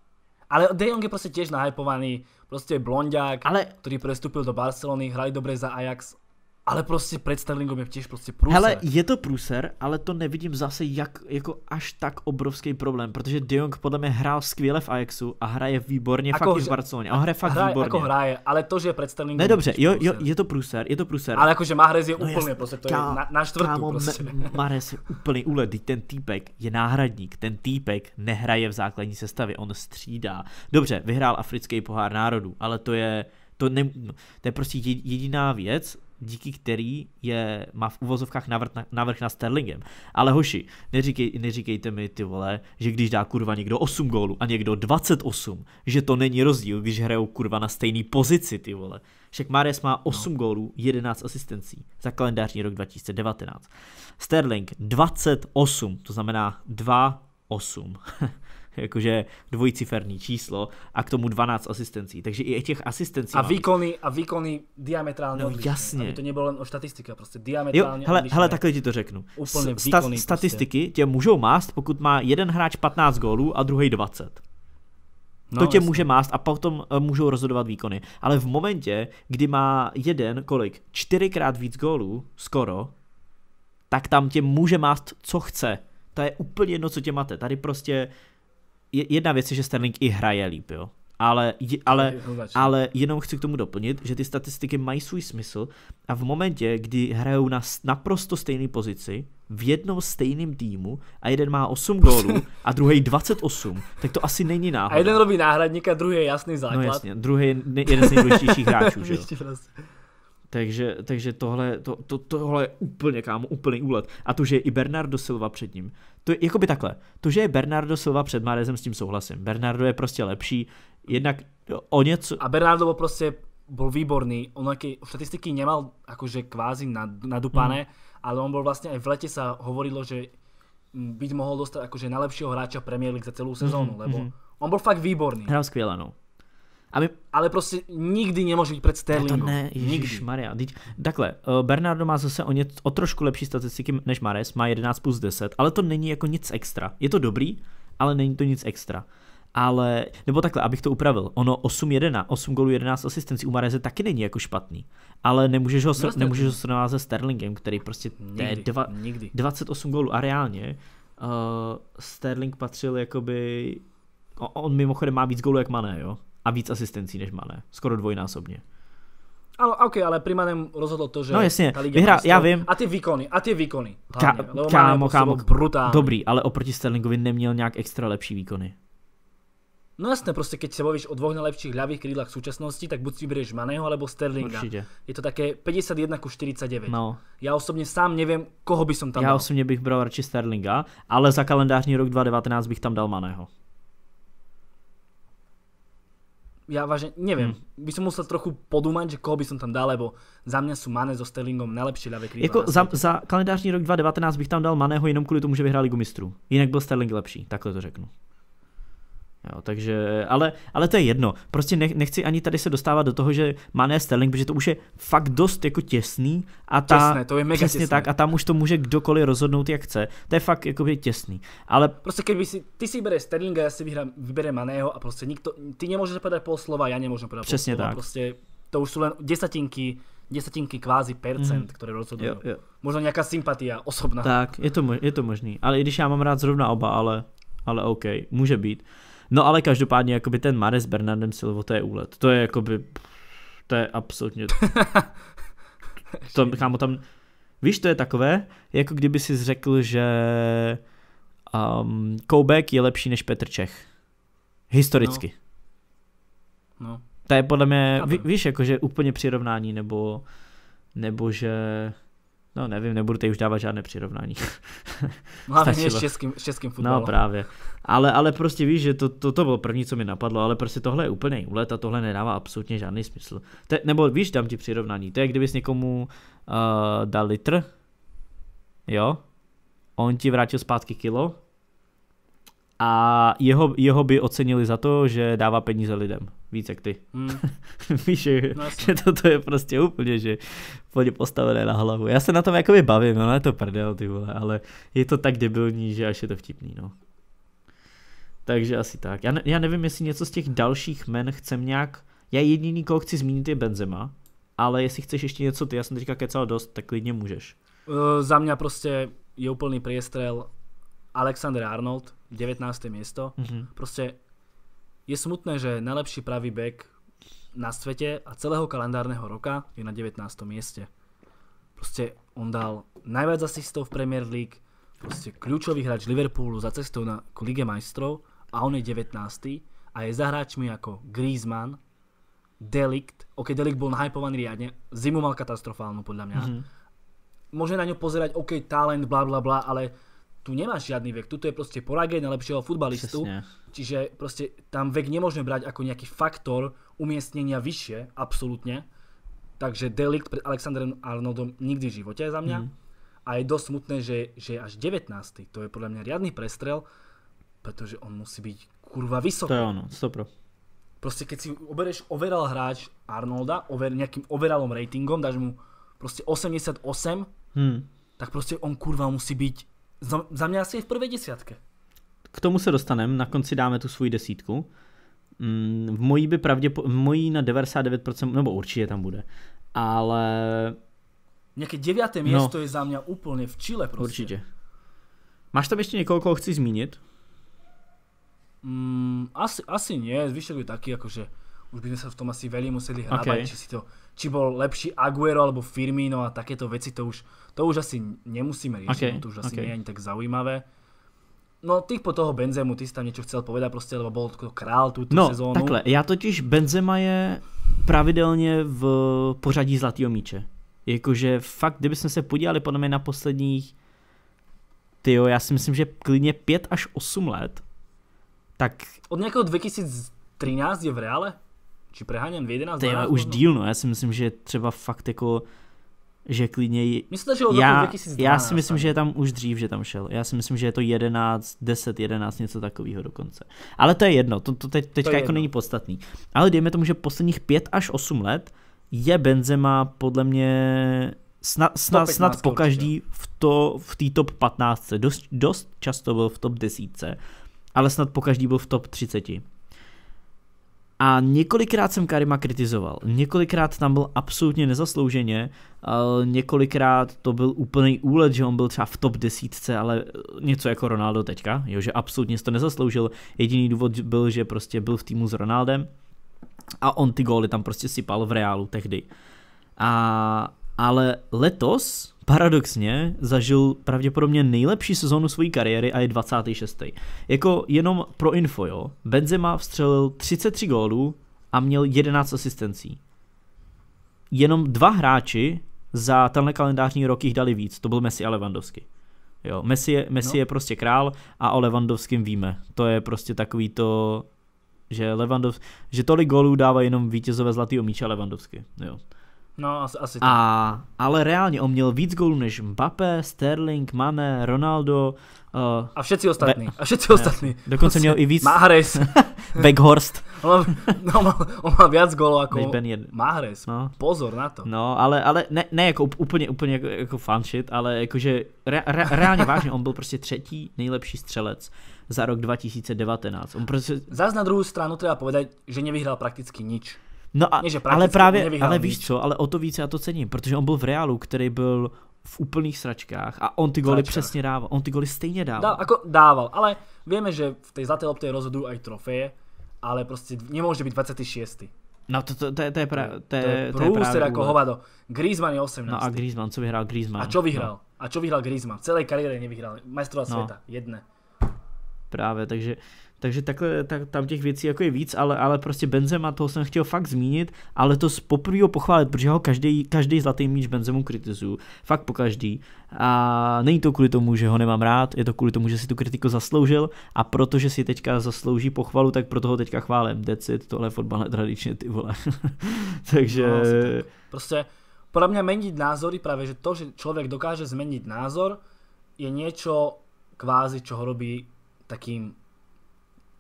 Ale De Jong je proste tiež nahypovaný, proste je blondiak, ale... ktorý prestúpil do Barcelony, hrali dobre za Ajax, ale prostě Pred Sterlingom je těž prostě průser. Hele, je to průser, ale to nevidím zase jak, jako až tak obrovský problém, protože De Jong podle mě hrál skvěle v Ajaxu a hraje výborně jako fakt hře, v Barceloně. A hraje fakt hraje, jako výborně. Jako hraje, ale to, že Pred Sterlingom Ne, dobře, jo, jo, je to průser, je to průser. Ale jakože Mahrez je no úplně, jasný, prostě to ká, je na, na čtvrtu kámo, prostě. Mahrez je úplný úlet, ten týpek je náhradník, ten týpek nehraje v základní sestavě, on střídá. Dobře, vyhrál africký pohár národů, ale to je to, ne, to je prostě jediná věc, díky který je, má v uvozovkách navrh na, navrh na Sterlingem. Ale hoši, neříkej, neříkejte mi ty vole, že když dá kurva někdo 8 gólů a někdo 28, že to není rozdíl, když hrajou kurva na stejný pozici ty vole. Však Mares má 8 no. gólů, 11 asistencí za kalendářní rok 2019. Sterling 28, to znamená 2 8. jakože dvojciferný číslo a k tomu 12 asistencí. Takže i těch asistencí. A výkony, a výkony diametrálně no, odlišné. jasně. Aby to nebylo jen o statistika, prostě diametrálně jo, hele, odlišné. hele, takhle ti to řeknu. Úplně Sta- výkony, prostě. statistiky prostě. tě můžou mást, pokud má jeden hráč 15 gólů a druhý 20. No, to tě jasný. může mást a potom eh, můžou rozhodovat výkony. Ale v momentě, kdy má jeden, kolik, čtyřikrát víc gólů, skoro, tak tam tě může mást, co chce. To je úplně jedno, co tě máte. Tady prostě jedna věc je, že Sterling i hraje líp, jo. Ale, ale, ale jenom chci k tomu doplnit, že ty statistiky mají svůj smysl a v momentě, kdy hrajou na naprosto stejné pozici, v jednom stejném týmu a jeden má 8 gólů a druhý 28, tak to asi není náhoda. A jeden robí náhradník a druhý je jasný no základ. No jasně, druhý je jeden z nejdůležitějších hráčů, že jo? Takže, takže tohle, to, to, tohle je úplně, kámo, úplný úlet. A to, že je i Bernardo Silva před ním. To je jakoby takhle. To, že je Bernardo Silva před Márezem, s tím souhlasím. Bernardo je prostě lepší, jednak o něco... A Bernardo byl prostě byl výborný. On aký, statistiky nemal jakože kvázi nadupané, hmm. ale on byl vlastně i v letě se hovorilo, že byť mohl dostat jakože nejlepšího hráča Premier League za celou sezónu, hmm lebo hmm on byl fakt výborný. Hrál skvěle, no. A my, ale prostě nikdy nemůže být před Sterlingem. Ne, to ne, nikdy. Maria. Takhle, eh, Bernardo má zase o, něco, o trošku lepší statistiky než Mares, má 11 plus 10, ale to není jako nic extra. Je to dobrý, ale není to nic extra. Ale, nebo takhle, abych to upravil, ono 8 1, 8 gólů 11 asistencí u Mareze taky není jako špatný, ale nemůžeš ho, sr- nemůžeš ho srovnávat se Sterlingem, který prostě nikdy, dva, nikdy. 28 gólů a reálně uh, Sterling patřil jakoby, on mimochodem má víc gólů jak Mané, jo? a víc asistencí než Mané. Skoro dvojnásobně. Ano, ok, ale primárem rozhodlo to, že no, jasně, ta liga Vyhrá, já vím. A ty výkony, a ty výkony. Hlavně, Ka- kámo, prostě kámo, brutální. Dobrý, ale oproti Sterlingovi neměl nějak extra lepší výkony. No jasné, prostě keď se bavíš o dvoch nejlepších ľavých krídlach v současnosti, tak buď si vyberieš Maného alebo Sterlinga. Určitě. Je to také 51 ku 49. No. Já osobně sám nevím, koho by som tam Já dal. Ja osobne bych bral radši Sterlinga, ale za kalendářní rok 2019 bych tam dal Maného ja vážne neviem. Hmm. By som musel trochu podúmať, že koho by som tam dal, lebo za mňa sú Mane so Sterlingom najlepšie ľavé krídlo. Jako za, za kalendářní rok 2019 bych tam dal Maného jenom kvôli tomu, že vyhráli gumistrů. Jinak byl Sterling lepší, takhle to řeknu. Jo, takže, ale, ale to je jedno. Prostě ne, nechci ani tady se dostávat do toho, že Mané Sterling, protože to už je fakt dost jako těsný a ta, těsné, to je mega těsné. tak, a tam už to může kdokoliv rozhodnout, jak chce. To je fakt jako těsný. Ale... Prostě kdyby si, ty si vybereš Sterlinga, já si vyhrám, vybere Maného a prostě nikto, ty nemůžeš podat pol slova, já nemůžu podat přesně pol slova. Tak. Prostě to už jsou len desatinky desatinky kvázi percent, mm. které rozhodují. Možná nějaká sympatia osobná. Tak, je to, mož, je to možný. Ale i když já mám rád zrovna oba, ale, ale OK, může být. No ale každopádně jakoby ten Mare s Bernardem Silvo, to je úlet. To je jakoby, to je absolutně... to, kámo, tam, víš, to je takové, jako kdyby si řekl, že um, Koubek je lepší než Petr Čech. Historicky. No. no. To je podle mě, ví, víš, jakože úplně přirovnání, nebo, nebo že No nevím, nebudu teď už dávat žádné přirovnání. Hlavně s českým, s českým no, fotbalem. No právě. Ale, ale prostě víš, že to, to, to bylo první, co mi napadlo, ale prostě tohle je úplně, úlet a tohle nedává absolutně žádný smysl. Te, nebo víš, dám ti přirovnání, to je kdybys někomu uh, dal litr, jo, on ti vrátil zpátky kilo, a jeho, jeho by ocenili za to, že dává peníze lidem. Víc jak ty. Hmm. Víš, že, no, že toto je prostě úplně, že úplně postavené na hlavu. Já se na tom jakoby bavím, no je to prdel, ty vole, ale je to tak debilní, že až je to vtipný, no. Takže asi tak. Já, ne, já nevím, jestli něco z těch dalších men chcem nějak... Já jediný, koho chci zmínit, je Benzema, ale jestli chceš ještě něco ty, já jsem teďka kecal dost, tak klidně můžeš. Uh, za mě prostě je úplný priestrel Alexander Arnold, 19. miesto. Mm-hmm. Proste je smutné, že najlepší pravý back na svete a celého kalendárneho roka je na 19. mieste. Proste on dal najviac asistov v Premier League, proste kľúčový hráč Liverpoolu za cestou na, k Lige majstrov a on je 19. a je za hráčmi ako Griezmann, Delikt, ok, Delikt bol nahypovaný riadne, zimu mal katastrofálnu podľa mňa. Mm-hmm. Môže na ňo pozerať, ok, talent, bla bla bla, ale tu nemáš žiadny vek, tu je proste poragie najlepšieho futbalistu, Přesne. čiže proste tam vek nemôžeme brať ako nejaký faktor umiestnenia vyššie, absolútne, takže delikt pred Alexandrem Arnoldom nikdy v živote za mňa. Mm. A je dosť smutné, že, že je až 19. To je podľa mňa riadny prestrel, pretože on musí byť kurva vysoký. To je ono, stopro. Proste keď si obereš overal hráč Arnolda over, nejakým overalom ratingom, dáš mu proste 88, hmm. tak proste on kurva musí byť za, za mě asi je v prvé desítce. K tomu se dostaneme, na konci dáme tu svůj desítku. Mm, v mojí by v mojí na 99%, nebo určitě tam bude, ale... Nějaké deviaté no. město je za mě úplně v Chile prostě. Určitě. Máš tam ještě někoho, koho chci zmínit? Mm, asi, asi nie, zvyšek by taky jakože už by sme sa v tom asi veľmi museli hrábať, okay. či, si to, či bol lepší Aguero alebo Firmino a takéto veci, to už, to už asi nemusíme riešiť, okay. no, to už asi okay. nie je ani tak zaujímavé. No tých po toho Benzemu, ty jsi tam něco chcel povedat prostě, lebo byl to král tu no, sezónu. No takhle, já totiž Benzema je pravidelně v pořadí Zlatého míče. Jakože fakt, kdyby jsme se podívali podle mě na posledních, tyjo, já si myslím, že klidně 5 až 8 let, tak... Od nějakého 2013 je v reále? Či preháněn v 11 Ty, ale už no. díl, no. Já si myslím, že třeba fakt jako že klidně... Myslím, že od já, 2012, já si myslím, tak. že je tam už dřív, že tam šel. Já si myslím, že je to 11, 10, 11, něco takového dokonce. Ale to je jedno, to, to teď, teďka to je jako jedno. není podstatný. Ale dejme tomu, že posledních 5 až 8 let je Benzema podle mě snad, snad, snad po každý v, to, v té top 15. Dost, dost často byl v top 10, ale snad po každý byl v top 30. A několikrát jsem Karima kritizoval, několikrát tam byl absolutně nezaslouženě, několikrát to byl úplný úlet, že on byl třeba v top desítce, ale e, něco jako Ronaldo teďka, jo, že absolutně to nezasloužil, jediný důvod byl, že prostě byl v týmu s Ronaldem a on ty góly tam prostě sypal v reálu tehdy. A, ale letos paradoxně zažil pravděpodobně nejlepší sezónu své kariéry a je 26. Jako jenom pro info, jo. Benzema vstřelil 33 gólů a měl 11 asistencí. Jenom dva hráči za tenhle kalendářní rok jich dali víc, to byl Messi a Lewandowski. Jo, Messi je, Messi no. je prostě král a o Lewandowským víme. To je prostě takový to, že Lewandowski, že tolik gólů dává jenom vítězové zlatý míče Lewandowski. Jo. No, asi, asi tak. A, ale reálně on měl víc gólů než Mbappé, Sterling, Mane, Ronaldo. Uh, a všetci ostatní. Be- a všetci ne, ostatní. Dokonce měl prostě i víc. Mahrez. Beghorst. on, má, no, má, on má viac gólov ako Mahrez. No. Pozor na to. No, ale, ale ne, ne jako úplně, úplně jako, jako fanšit, ale jakože re, re, reálně vážně, on byl prostě třetí nejlepší střelec za rok 2019. On prostě... Zas na druhou stranu treba povedať, že nevyhrál prakticky nič. No a, že ale právě, ale víš co, ale o to víc já to cením, protože on byl v Realu, který byl v úplných sračkách a on ty goly Sračkách. přesně dával, on ty goly stejně dával. Dá, ako, dával, ale víme že v té zlaté lopte rozhodují aj trofeje, ale prostě nemůže být 26. No to, to, to, je, to je, pra, to je, to je, to je hovado. Griezmann je 18. No a Griezmann, co vyhrál Griezmann? A čo no. vyhrál? No. A čo vyhrál Griezmann? V celé kariére nevyhrál. Mistrovství no. jedné. Právě, takže takže takhle, tak, tam těch věcí jako je víc, ale, ale prostě Benzema, toho jsem chtěl fakt zmínit, ale to poprvé ho pochválit, protože ho každý, každý zlatý míč Benzemu kritizuju, fakt po každý. A není to kvůli tomu, že ho nemám rád, je to kvůli tomu, že si tu kritiku zasloužil a protože si teďka zaslouží pochvalu, tak proto ho teďka chválím. Decid, tohle fotbal tradičně, ty vole. Takže... No, tak. Prostě podle mě meniť názory právě, že to, že člověk dokáže změnit názor, je něco kvázi, čo ho robí takým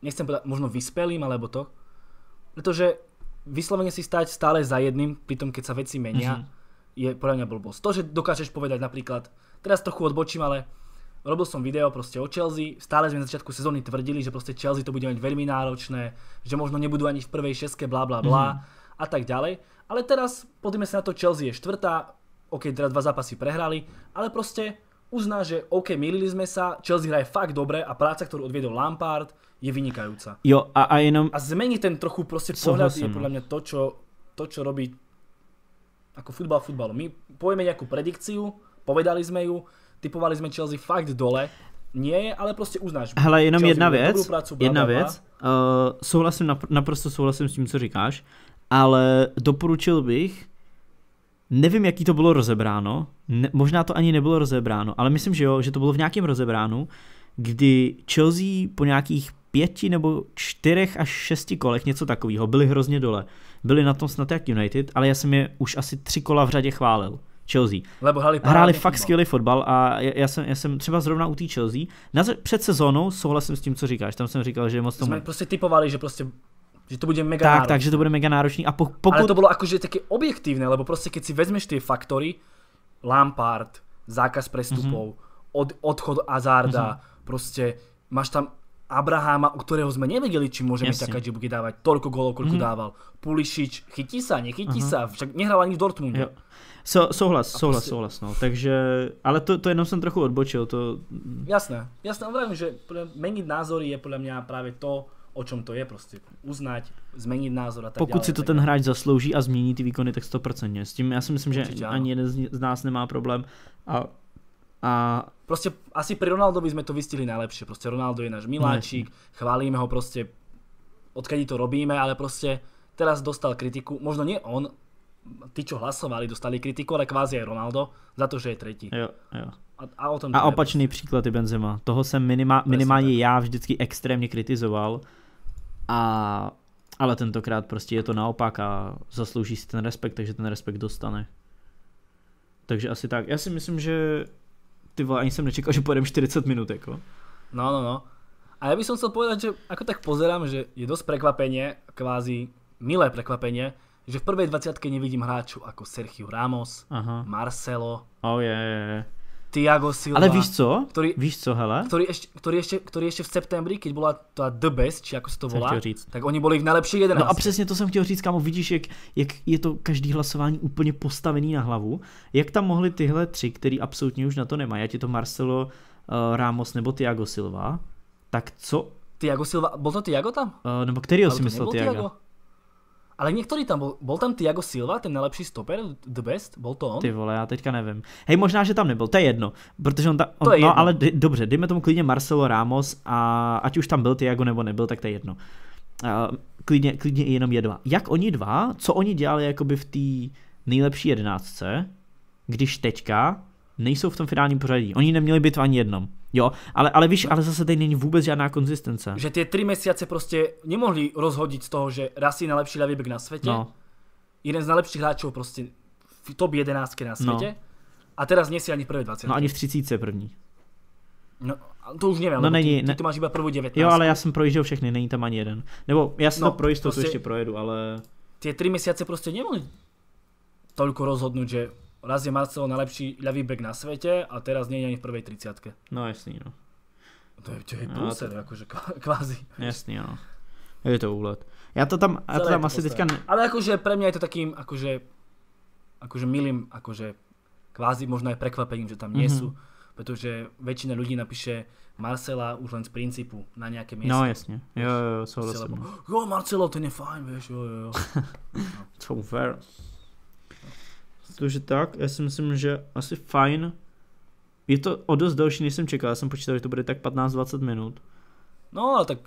nechcem povedať, možno vyspelým alebo to, pretože vyslovene si stať stále za jedným, pritom keď sa veci menia, mm-hmm. je podľa mňa blbosť. To, že dokážeš povedať napríklad, teraz trochu odbočím, ale robil som video proste o Chelsea, stále sme na začiatku sezóny tvrdili, že proste Chelsea to bude mať veľmi náročné, že možno nebudú ani v prvej šeske, bla bla bla mm. a tak ďalej. Ale teraz pozrime sa na to, Chelsea je štvrtá, ok, teda dva zápasy prehrali, ale proste uzná, že ok, milili sme sa, Chelsea hraje fakt dobre a práca, ktorú odviedol Lampard, je vynikajúca. Jo, a, a jenom... A zmení ten trochu proste pohľad je podľa mňa to, čo, to, čo robí ako futbal futbalu. My povieme nejakú predikciu, povedali sme ju, typovali sme Chelsea fakt dole, nie, ale prostě uznáš. Hele, jenom Chelsea jedna věc, prácu, bla, jedna bla, bla. věc, uh, souhlasím, napr- naprosto souhlasím s tím, co říkáš, ale doporučil bych, nevím, jaký to bylo rozebráno, ne, možná to ani nebylo rozebráno, ale myslím, že jo, že to bylo v nějakém rozebránu, kdy Chelsea po nějakých pěti nebo čtyřech až šesti kolech, něco takového, byli hrozně dole. Byli na tom snad jak United, ale já jsem je už asi tři kola v řadě chválil. Chelsea. Lebo hráli, hráli fakt skvělý fotbal a já, jsem, já jsem třeba zrovna u té Chelsea. Na, před sezónou souhlasím s tím, co říkáš. Tam jsem říkal, že je moc tomu... Jsme prostě typovali, že prostě že to bude mega tak, náročný. Tak, že to bude mega náročný. A pokud... Ale to bylo jakože taky objektivné, lebo prostě keď si vezmeš ty faktory, Lampard, zákaz prestupov, mm -hmm. od, odchod Azarda, mm -hmm. prostě máš tam Abraháma, u ktorého sme nevedeli, či môžeme Jasne. čakať, že bude dávať toľko golov, koľko mm-hmm. dával. Pulišič, chytí sa, nechytí uh-huh. Mhm. sa, však nehral ani v Dortmunde. Jo. So, souhlas, a souhlas, prostě... souhlas, no. Takže, ale to, to jenom jsem trochu odbočil, to... Jasné, jasné, vravím, že meniť názory je podle mě právě to, o čem to je prostě. Uznať, změnit názor a tak Pokud dále, si to ten hráč zaslouží a změní ty výkony, tak 100%. S tím já si myslím, Určitě že ani jeden z nás nemá problém a a proste asi pri Ronaldovi sme to vystihli najlepšie. Proste Ronaldo je náš miláčik, mm. chválime ho proste, odkedy to robíme, ale proste teraz dostal kritiku, možno nie on, tí, čo hlasovali, dostali kritiku, ale kvázi aj Ronaldo za to, že je tretí. Jo, jo. A, a, a opačný je. příklad je Benzema. Toho jsem minima, minimálně já vždycky extrémně kritizoval. A, ale tentokrát prostě je to naopak a zaslouží si ten respekt, takže ten respekt dostane. Takže asi tak. Já si myslím, že ty vole, ani jsem nečekal, že pojedeme 40 minut, jako. No, no, no. A já bych chtěl chcel povedať, že jako tak pozerám, že je dost prekvapeně, kvázi milé prekvapeně, že v prvej 20 nevidím hráčů jako Sergio Ramos, Aha. Marcelo, oh, yeah, yeah, yeah. Tiago Silva. Ale víš co? Ktorý, víš co, hele? Ktorý ešte, ktorý, ešte, ktorý ešte v septembri, keď bola tá The Best, či ako se to volá, říct. tak oni byli v nejlepší 11. No a přesně to jsem chtěl říct, kámo, vidíš, jak, jak je to každý hlasování úplně postavený na hlavu. Jak tam mohli tyhle tři, který absolutně už na to nemají, ať je to Marcelo, uh, Ramos nebo Tiago Silva, tak co? Tiago Silva, byl to Tiago tam? Uh, nebo kterýho si myslel Tiago? Tiago? Ale některý tam byl, byl tam Tiago Silva, ten nejlepší stoper, the best, byl to on? Ty vole, já teďka nevím. Hej, možná, že tam nebyl, to je jedno, protože on tam, on, to je no jedno. ale d- dobře, dejme tomu klidně Marcelo Ramos a ať už tam byl Tiago nebo nebyl, tak to je jedno. Uh, klidně, klidně i jenom je dva. Jak oni dva, co oni dělali jakoby v té nejlepší jedenáctce, když teďka nejsou v tom finálním pořadí. Oni neměli být v ani jednom. Jo, ale, ale víš, no. ale zase tady není vůbec žádná konzistence. Že ty tři měsíce prostě nemohli rozhodit z toho, že rasi je nejlepší levý na světě. No. Jeden z nejlepších hráčů prostě v top 11 na no. světě. No. A teraz nie si ani v prvé 20. No ani v 30 první. No, to už nevím, no, není, ty, ty ne... to máš iba prvou 19. Jo, ale já jsem projížděl všechny, není tam ani jeden. Nebo já si no, to pro jistotu prostě, ještě projedu, ale... Ty tři měsíce prostě nemohli toľko rozhodnout, že raz je Marcelo najlepší ľavý back na svete a teraz nie je ani v prvej 30 No jasný, no. To je, to je průser, no, to... kvázi. Jasný, ano. Je to úlet. Já to tam, já to tam to asi teďka... Ale akože pre mě je to takým, akože, akože milým, akože kvázi možná je prekvapením, že tam mm -hmm. nie mhm. sú, protože většina lidí napíše Marcela už len z principu na nejaké miesto. No jasně, jo, jo, Jo, Marcelo, ten je fajn, vieš, jo, jo. jo. No. Takže tak, já si myslím, že asi fajn. Je to o dost delší, než jsem čekal. Já jsem počítal, že to bude tak 15-20 minut. No, tak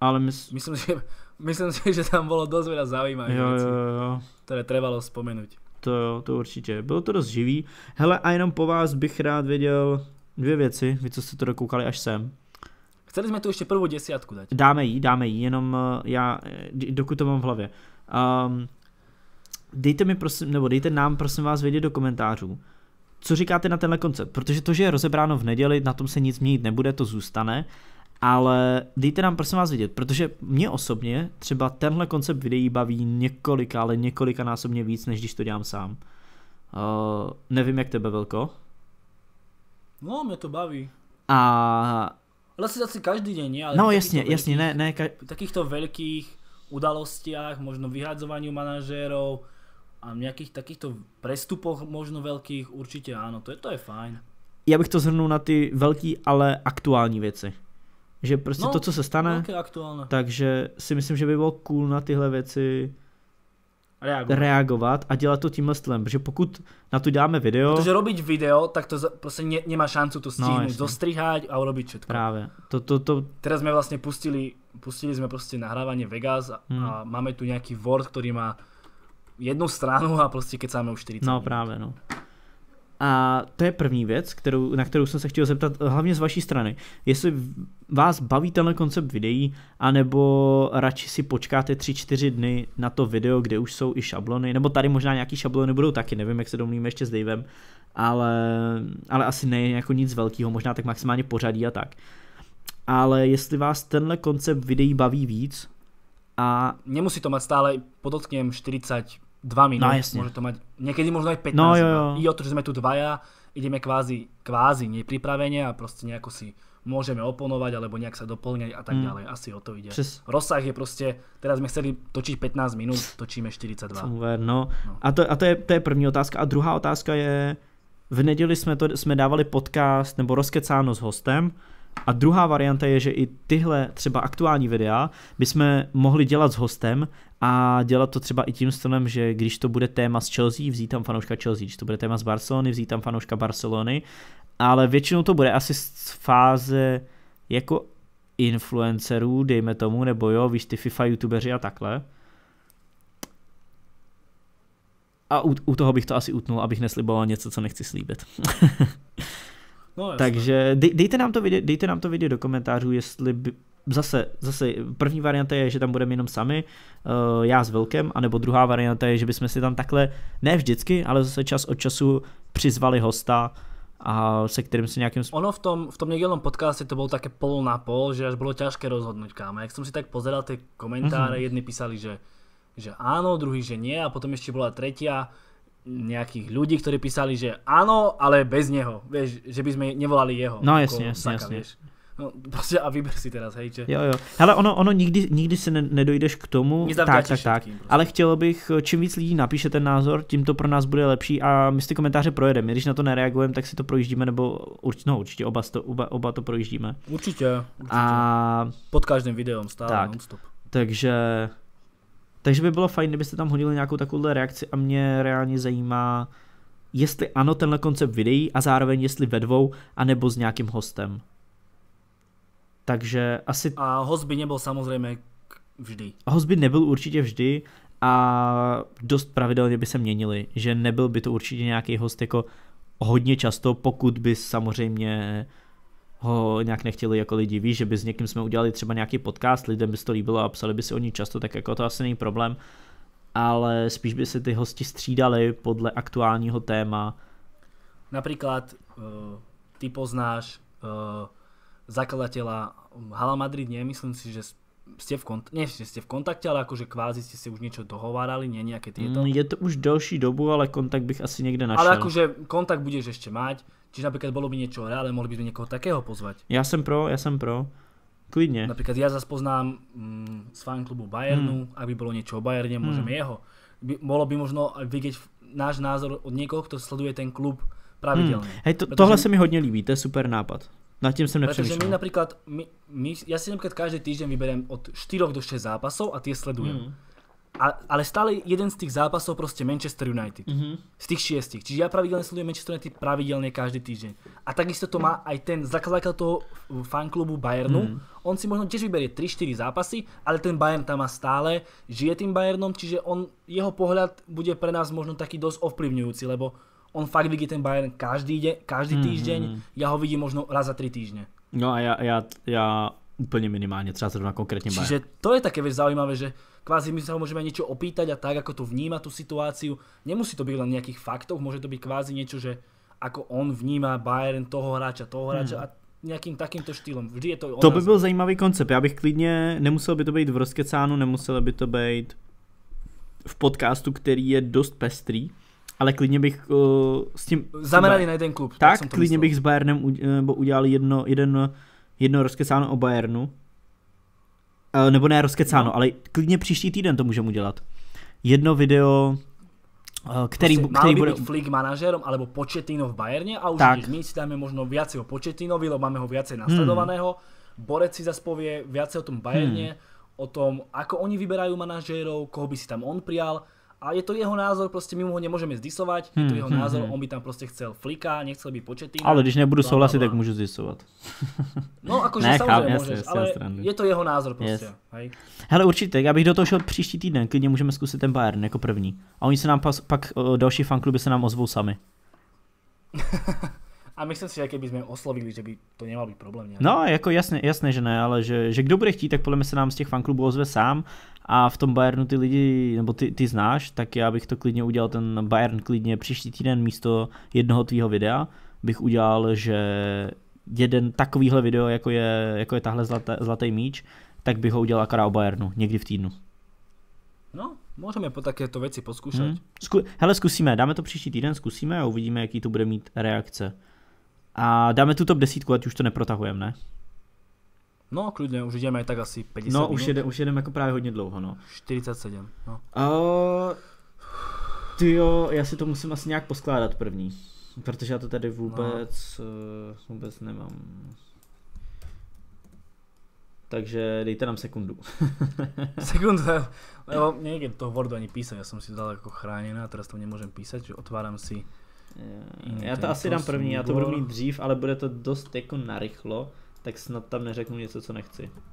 ale mys... myslím, že, myslím si, že tam bylo dost veľa zaujímavých jo, věcí, jo, jo. které trebalo vzpomenout. To jo, to určitě. Bylo to dost živý. Hele, a jenom po vás bych rád věděl dvě věci, vy co jste to dokoukali až sem. Chceli jsme tu ještě prvou desiatku dať. Dáme ji, dáme ji, jenom eh, já, eh, dokud to mám v hlavě. Um, dejte mi prosím, nebo dejte nám prosím vás vědět do komentářů, co říkáte na tenhle koncept, protože to, že je rozebráno v neděli, na tom se nic měnit nebude, to zůstane, ale dejte nám prosím vás vědět, protože mě osobně třeba tenhle koncept videí baví několika, ale několika násobně víc, než když to dělám sám. Uh, nevím, jak tebe, Velko. No, mě to baví. A... si asi každý den, ne? Ale no jasně, velkých, jasně, ne, ne. Ka... Takýchto velkých udalostiach, možno vyhadzovaniu manažérov, a nejakých takýchto prestupoch možno veľkých určitě áno, to je, to je fajn. Já bych to zhrnul na ty velký, ale aktuální věci. Že prostě no, to, co se stane, takže si myslím, že by bylo cool na tyhle věci reagovat, reagovat a dělat to tímhle stylem, protože pokud na to děláme video... Protože robiť video, tak to prostě ne, nemá šancu to no, stihnout, no, dostrihať a urobiť všetko. Právě. To, to, to... Teraz jsme vlastně pustili, pustili jsme prostě nahrávání Vegas a, hmm. a máme tu nějaký Word, který má jednu stranu a prostě kecáme už 40. No právě, no. A to je první věc, kterou, na kterou jsem se chtěl zeptat, eh, hlavně z vaší strany. Jestli vás baví tenhle koncept videí, anebo radši si počkáte 3-4 dny na to video, kde už jsou i šablony, nebo tady možná nějaký šablony budou taky, nevím, jak se domluvíme ještě s Davem, ale, ale asi ne jako nic velkého, možná tak maximálně pořadí a tak. Ale jestli vás tenhle koncept videí baví víc, a... Nemusí to mít stále, podotkněm 40 dva minút, no, jasne. môže to mať, niekedy možno aj 15. No, jo, no. jo. I o to, že sme tu dvaja, ideme kvázi, kvázi nepripravene a proste nejako si môžeme oponovať alebo nejak sa doplňať a tak mm. ďalej. Asi o to ide. Přes... Rozsah je prostě, teraz sme chceli točit 15 minut, točíme 42. Super, no. no. A, to, a to, je, to je první otázka. A druhá otázka je, v neděli jsme, to, jsme dávali podcast nebo rozkecáno s hostem a druhá varianta je, že i tyhle třeba aktuální videa bychom mohli dělat s hostem a dělat to třeba i tím stylem, že když to bude téma z Chelsea, vzít tam fanouška Chelsea, když to bude téma z Barcelony, vzít tam fanouška Barcelony, ale většinou to bude asi z fáze jako influencerů, dejme tomu, nebo jo, víš, ty FIFA youtubeři a takhle. A u, u toho bych to asi utnul, abych nesliboval něco, co nechci slíbit. No, Takže dej, dejte, nám to video, dejte nám to video do komentářů, jestli by, zase, zase první varianta je, že tam budeme jenom sami, uh, já s Velkem, anebo druhá varianta je, že bychom si tam takhle, ne vždycky, ale zase čas od času přizvali hosta, a se kterým se nějakým... Ono v tom, v tom nedělnom podcastu to bylo také pol na pol, že až bylo těžké rozhodnout, kámo. Jak jsem si tak pozeral ty komentáře, mm-hmm. jedni písali, že, že ano, druhý, že nie a potom ještě byla třetí, nejakých ľudí, ktorí písali, že áno, ale bez neho. Vieš, že by sme nevolali jeho. No jasne, jako jasne, Saka, jasně. No, prostě a vyber si teda, hej, Jo, jo. Hele, ono, ono nikdy, nikdy se ne, nedojdeš k tomu. Tak, tak, tak, tak. Prostě. Ale chtěl bych, eh, čím víc lidí napíše ten názor, tím to pro nás bude lepší a my si ty komentáře projedeme. Když na to nereagujeme, tak si to projíždíme, nebo urč, no, určitě oba, to, oba, oba to projíždíme. Určitě, určitě. A... Pod každým videem stále, tak. non-stop. Takže takže by bylo fajn, kdybyste tam hodili nějakou takovouhle reakci a mě reálně zajímá, jestli ano tenhle koncept videí a zároveň jestli ve dvou, anebo s nějakým hostem. Takže asi... A host by nebyl samozřejmě vždy. A Host by nebyl určitě vždy a dost pravidelně by se měnili, že nebyl by to určitě nějaký host jako hodně často, pokud by samozřejmě ho nějak nechtěli jako lidi, víš, že by s někým jsme udělali třeba nějaký podcast, lidem by se to líbilo a psali by si o ní často, tak jako to asi není problém, ale spíš by se ty hosti střídali podle aktuálního téma. Například eh, ty poznáš eh, zakladatela Hala Madrid, ne? Myslím si, že ste v, kont- nie, ste v kontakte, ale akože kvázi ste si už niečo dohovárali, nie nejaké tieto? Mm, je to už delší dobu, ale kontakt bych asi niekde našel. Ale akože kontakt budeš ešte mať, čiže napríklad bolo by niečo reálne, mohli by sme niekoho takého pozvať. Ja som pro, ja som pro. Klidne. Napríklad ja zase poznám mm, z klubu Bayernu, mm. ak by bolo niečo o Bayerne, môžeme mm. jeho. By, bolo by možno vidieť náš názor od niekoho, kto sleduje ten klub pravidelne. Mm. Hej, to, tohle sa mi hodně líbí, to je super nápad. Na tím jsem nepřemýšlel. Protože my například, my, my, já si například každý týden vyberem od 4 do 6 zápasů a ty sledujem. Mm. A, ale stále jeden z těch zápasů prostě Manchester United. Mm-hmm. Z těch šestich. Čiže já pravidelně sledujem Manchester United pravidelně každý týden A takisto to má aj ten zakladatel toho fanklubu Bayernu. Mm. On si možno těž vyberie 3-4 zápasy, ale ten Bayern tam má stále, žije tím Bayernom, čiže on, jeho pohled bude pro nás možno taky dost ovplyvňujúci, lebo on fakt vidí ten Bayern každý, de- každý mhm. týždeň, mm-hmm. já ho vidím možno raz za tři týždne. No a já, já, já úplně minimálně, třeba zrovna konkrétně Bayern. Čiže to je také vieš, zaujímavé, že kvázi my sa ho môžeme niečo opýtať a tak, ako to vníma tú situáciu. Nemusí to byť len nejakých faktov, môže to byť kvázi niečo, že ako on vníma Bayern toho hráča, toho hráča hmm. a nějakým takýmto štýlem. Vždy je to To by byl zajímavý koncept. Já bych klidně, nemusel by to být v rozkecánu, nemusel by to být v podcastu, který je dost pestrý ale klidně bych uh, s tím... Zamerali na jeden klub. Tak, tak jsem to klidně myslel. bych s Bayernem eh, nebo udělal jedno, jeden, jedno rozkecáno o Bayernu. Uh, nebo ne rozkecáno, no. ale klidně příští týden to můžeme udělat. Jedno video který, prostě, který bude... Flick manažerom, alebo Početino v Bayerně. a už tak. my si dáme možno viacej o Početinovi, lebo máme ho viacej hmm. nasledovaného. Hmm. Borec si zase povie viacej o tom Bayerně, hmm. o tom, ako oni vyberajú manažérov, koho by si tam on prijal a je to jeho názor, prostě my mu ho nemůžeme zdisovat, hmm, je to hmm, jeho hmm, názor, hmm. on by tam prostě chcel flika, nechcel by početý. Ale když nebudu souhlasit, tak můžu zdisovat. No, jakože ne, samozřejmě jasný, můžeš, jasný, ale jasný. je to jeho názor prostě. Yes. Hej. Hele, určitě, já bych do toho šel příští týden, klidně můžeme zkusit ten Bayern jako první. A oni se nám pas, pak, o, další fankluby se nám ozvou sami. A myslím si, že keby jsme oslovili, že by to nemal být problém. Nějaký. No, jako jasné, jasné, že ne, ale že, že kdo bude chtít, tak podle mě se nám z těch fanklubů ozve sám a v tom Bayernu ty lidi, nebo ty, ty znáš, tak já bych to klidně udělal, ten Bayern klidně příští týden místo jednoho tvýho videa bych udělal, že jeden takovýhle video, jako je, jako je tahle zlaté, zlatý míč, tak bych ho udělal akorát o Bayernu, někdy v týdnu. No, můžeme po takéto věci poskúšať. Hmm. Zku- Hele, zkusíme, dáme to příští týden, zkusíme a uvidíme, jaký to bude mít reakce. A dáme tu top desítku, ať už to neprotahujeme, ne? No, klidně, už jdeme tak asi 50 No, už, jede, už jedeme jako právě hodně dlouho, no. 47, no. Uh, ty jo, já si to musím asi nějak poskládat první. Protože já to tady vůbec, no. Eh, vůbec nemám. Takže dejte nám sekundu. sekundu, jo, někde toho Wordu ani písat, já jsem si to dal jako chráněná, teraz to nemůžem písať, že otváram si. Já, já to asi dám první, já to budu mít dřív, ale bude to dost jako narychlo. rychlo tak snad tam neřeknu něco, co nechci. Hmm.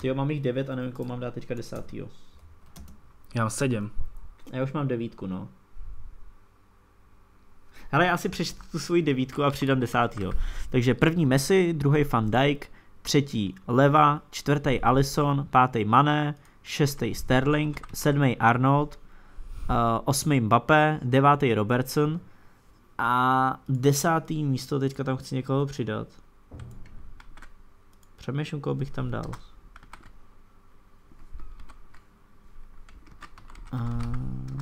Ty mám jich 9 a nevím, koho mám dát teďka desátýho. Já mám 7. já už mám devítku, no. Ale já si přečtu tu svoji devítku a přidám desátýho. Takže první Messi, druhý Van Dyke, třetí Leva, čtvrtý Allison, pátý Mané, šestý Sterling, sedmý Arnold, eh, osmý Mbappé, devátý Robertson a desátý místo, teďka tam chci někoho přidat. Přemýšlím, koho bych tam dal. Eh,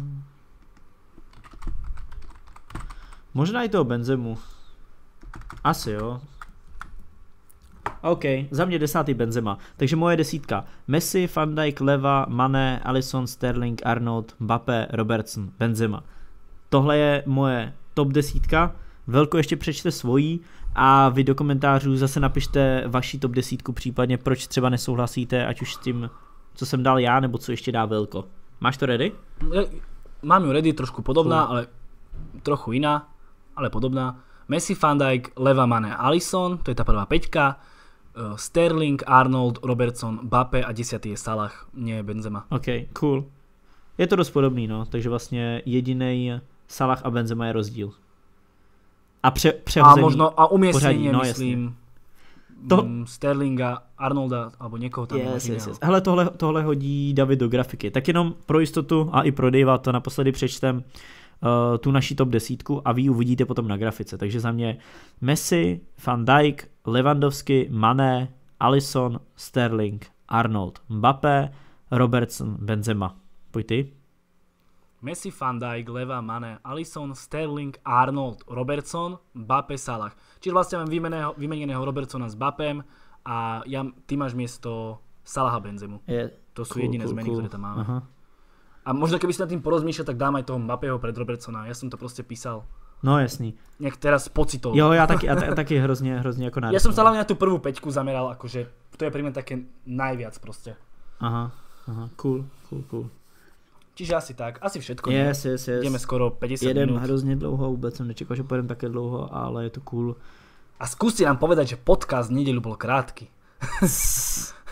možná i toho Benzemu. Asi jo, OK, za mě desátý Benzema. Takže moje desítka. Messi, Van Dijk, Leva, Mané, Alisson, Sterling, Arnold, Mbappé, Robertson, Benzema. Tohle je moje top desítka. Velko ještě přečte svojí a vy do komentářů zase napište vaši top desítku, případně proč třeba nesouhlasíte, ať už s tím, co jsem dal já, nebo co ještě dá Velko. Máš to ready? E, mám ju ready, trošku podobná, cool. ale trochu jiná, ale podobná. Messi, Van Dijk, Leva, Mane, Alisson, to je ta prvá peťka. Eh, Sterling, Arnold, Robertson, Bape a desátý je Salah, nie je Benzema. OK, cool. Je to dost podobný, no, takže vlastně jediný Salah a Benzema je rozdíl. A pře- přehozený A možno, a umístění, no, myslím, to... Mm, Sterlinga, Arnolda, alebo někoho tam. Yes, yes, yes. Hele, tohle, tohle hodí David do grafiky. Tak jenom pro jistotu a i pro Davea to naposledy přečtem. Eh, tu naši top desítku a vy ji uvidíte potom na grafice. Takže za mě Messi, Van Dijk, Lewandowski, Mané, Alisson, Sterling, Arnold, Mbappé, Robertson, Benzema. Pojď ty. Messi, Van Dijk, Leva, Mané, Alisson, Sterling, Arnold, Robertson, Mbappé, Salah. Čiže vlastne mám vymeneného, vymeneného Robertsona s Mbappém a ja, ty máš miesto Salaha Benzemu. Je, to sú cool, jediné cool, zmeny, cool. ktoré tam máme. Aha. A možno keby si nad tým porozmýšľal, tak dám aj toho Mbappého pred Robertsona. Ja som to proste písal. No jasný. Nech teraz pocitov. Jo, já taky, ja taky hrozně, hrozně jako náročný. Já jsem sa hlavne na tu prvú peťku zameral, akože to je pri mňa také najviac proste. Aha, aha, cool, cool, cool. Čiže asi tak, asi všetko. Yes, yes, yes. Ideme skoro 50 Jedem minut. hrozně dlouho, vůbec jsem nečekal, že pôjdem také dlouho, ale je to cool. A zkuste nám povedať, že podcast v nedelu bol krátký.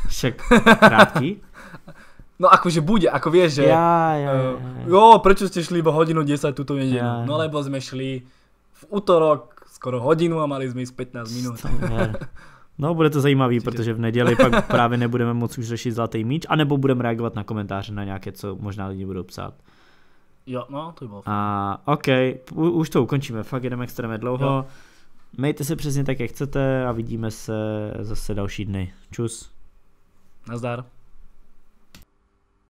Však krátký? No akože bude, ako vieš, že... Ja, ja, ja, ja. Eh, jo, prečo ste šli iba hodinu 10 túto nedelu? Ja, ja. No lebo sme šli v útorok skoro hodinu a mali jsme ísť 15 minut. No, bude to zajímavý, protože v neděli pak právě nebudeme moc už řešit zlatý míč, anebo budeme reagovat na komentáře na nějaké, co možná lidi budou psát. Jo, no, to bylo. A, OK, u, už to ukončíme, fakt jdeme extrémně dlouho. Jo. Mějte se přesně tak, jak chcete a vidíme se zase další dny. Čus. Nazdar.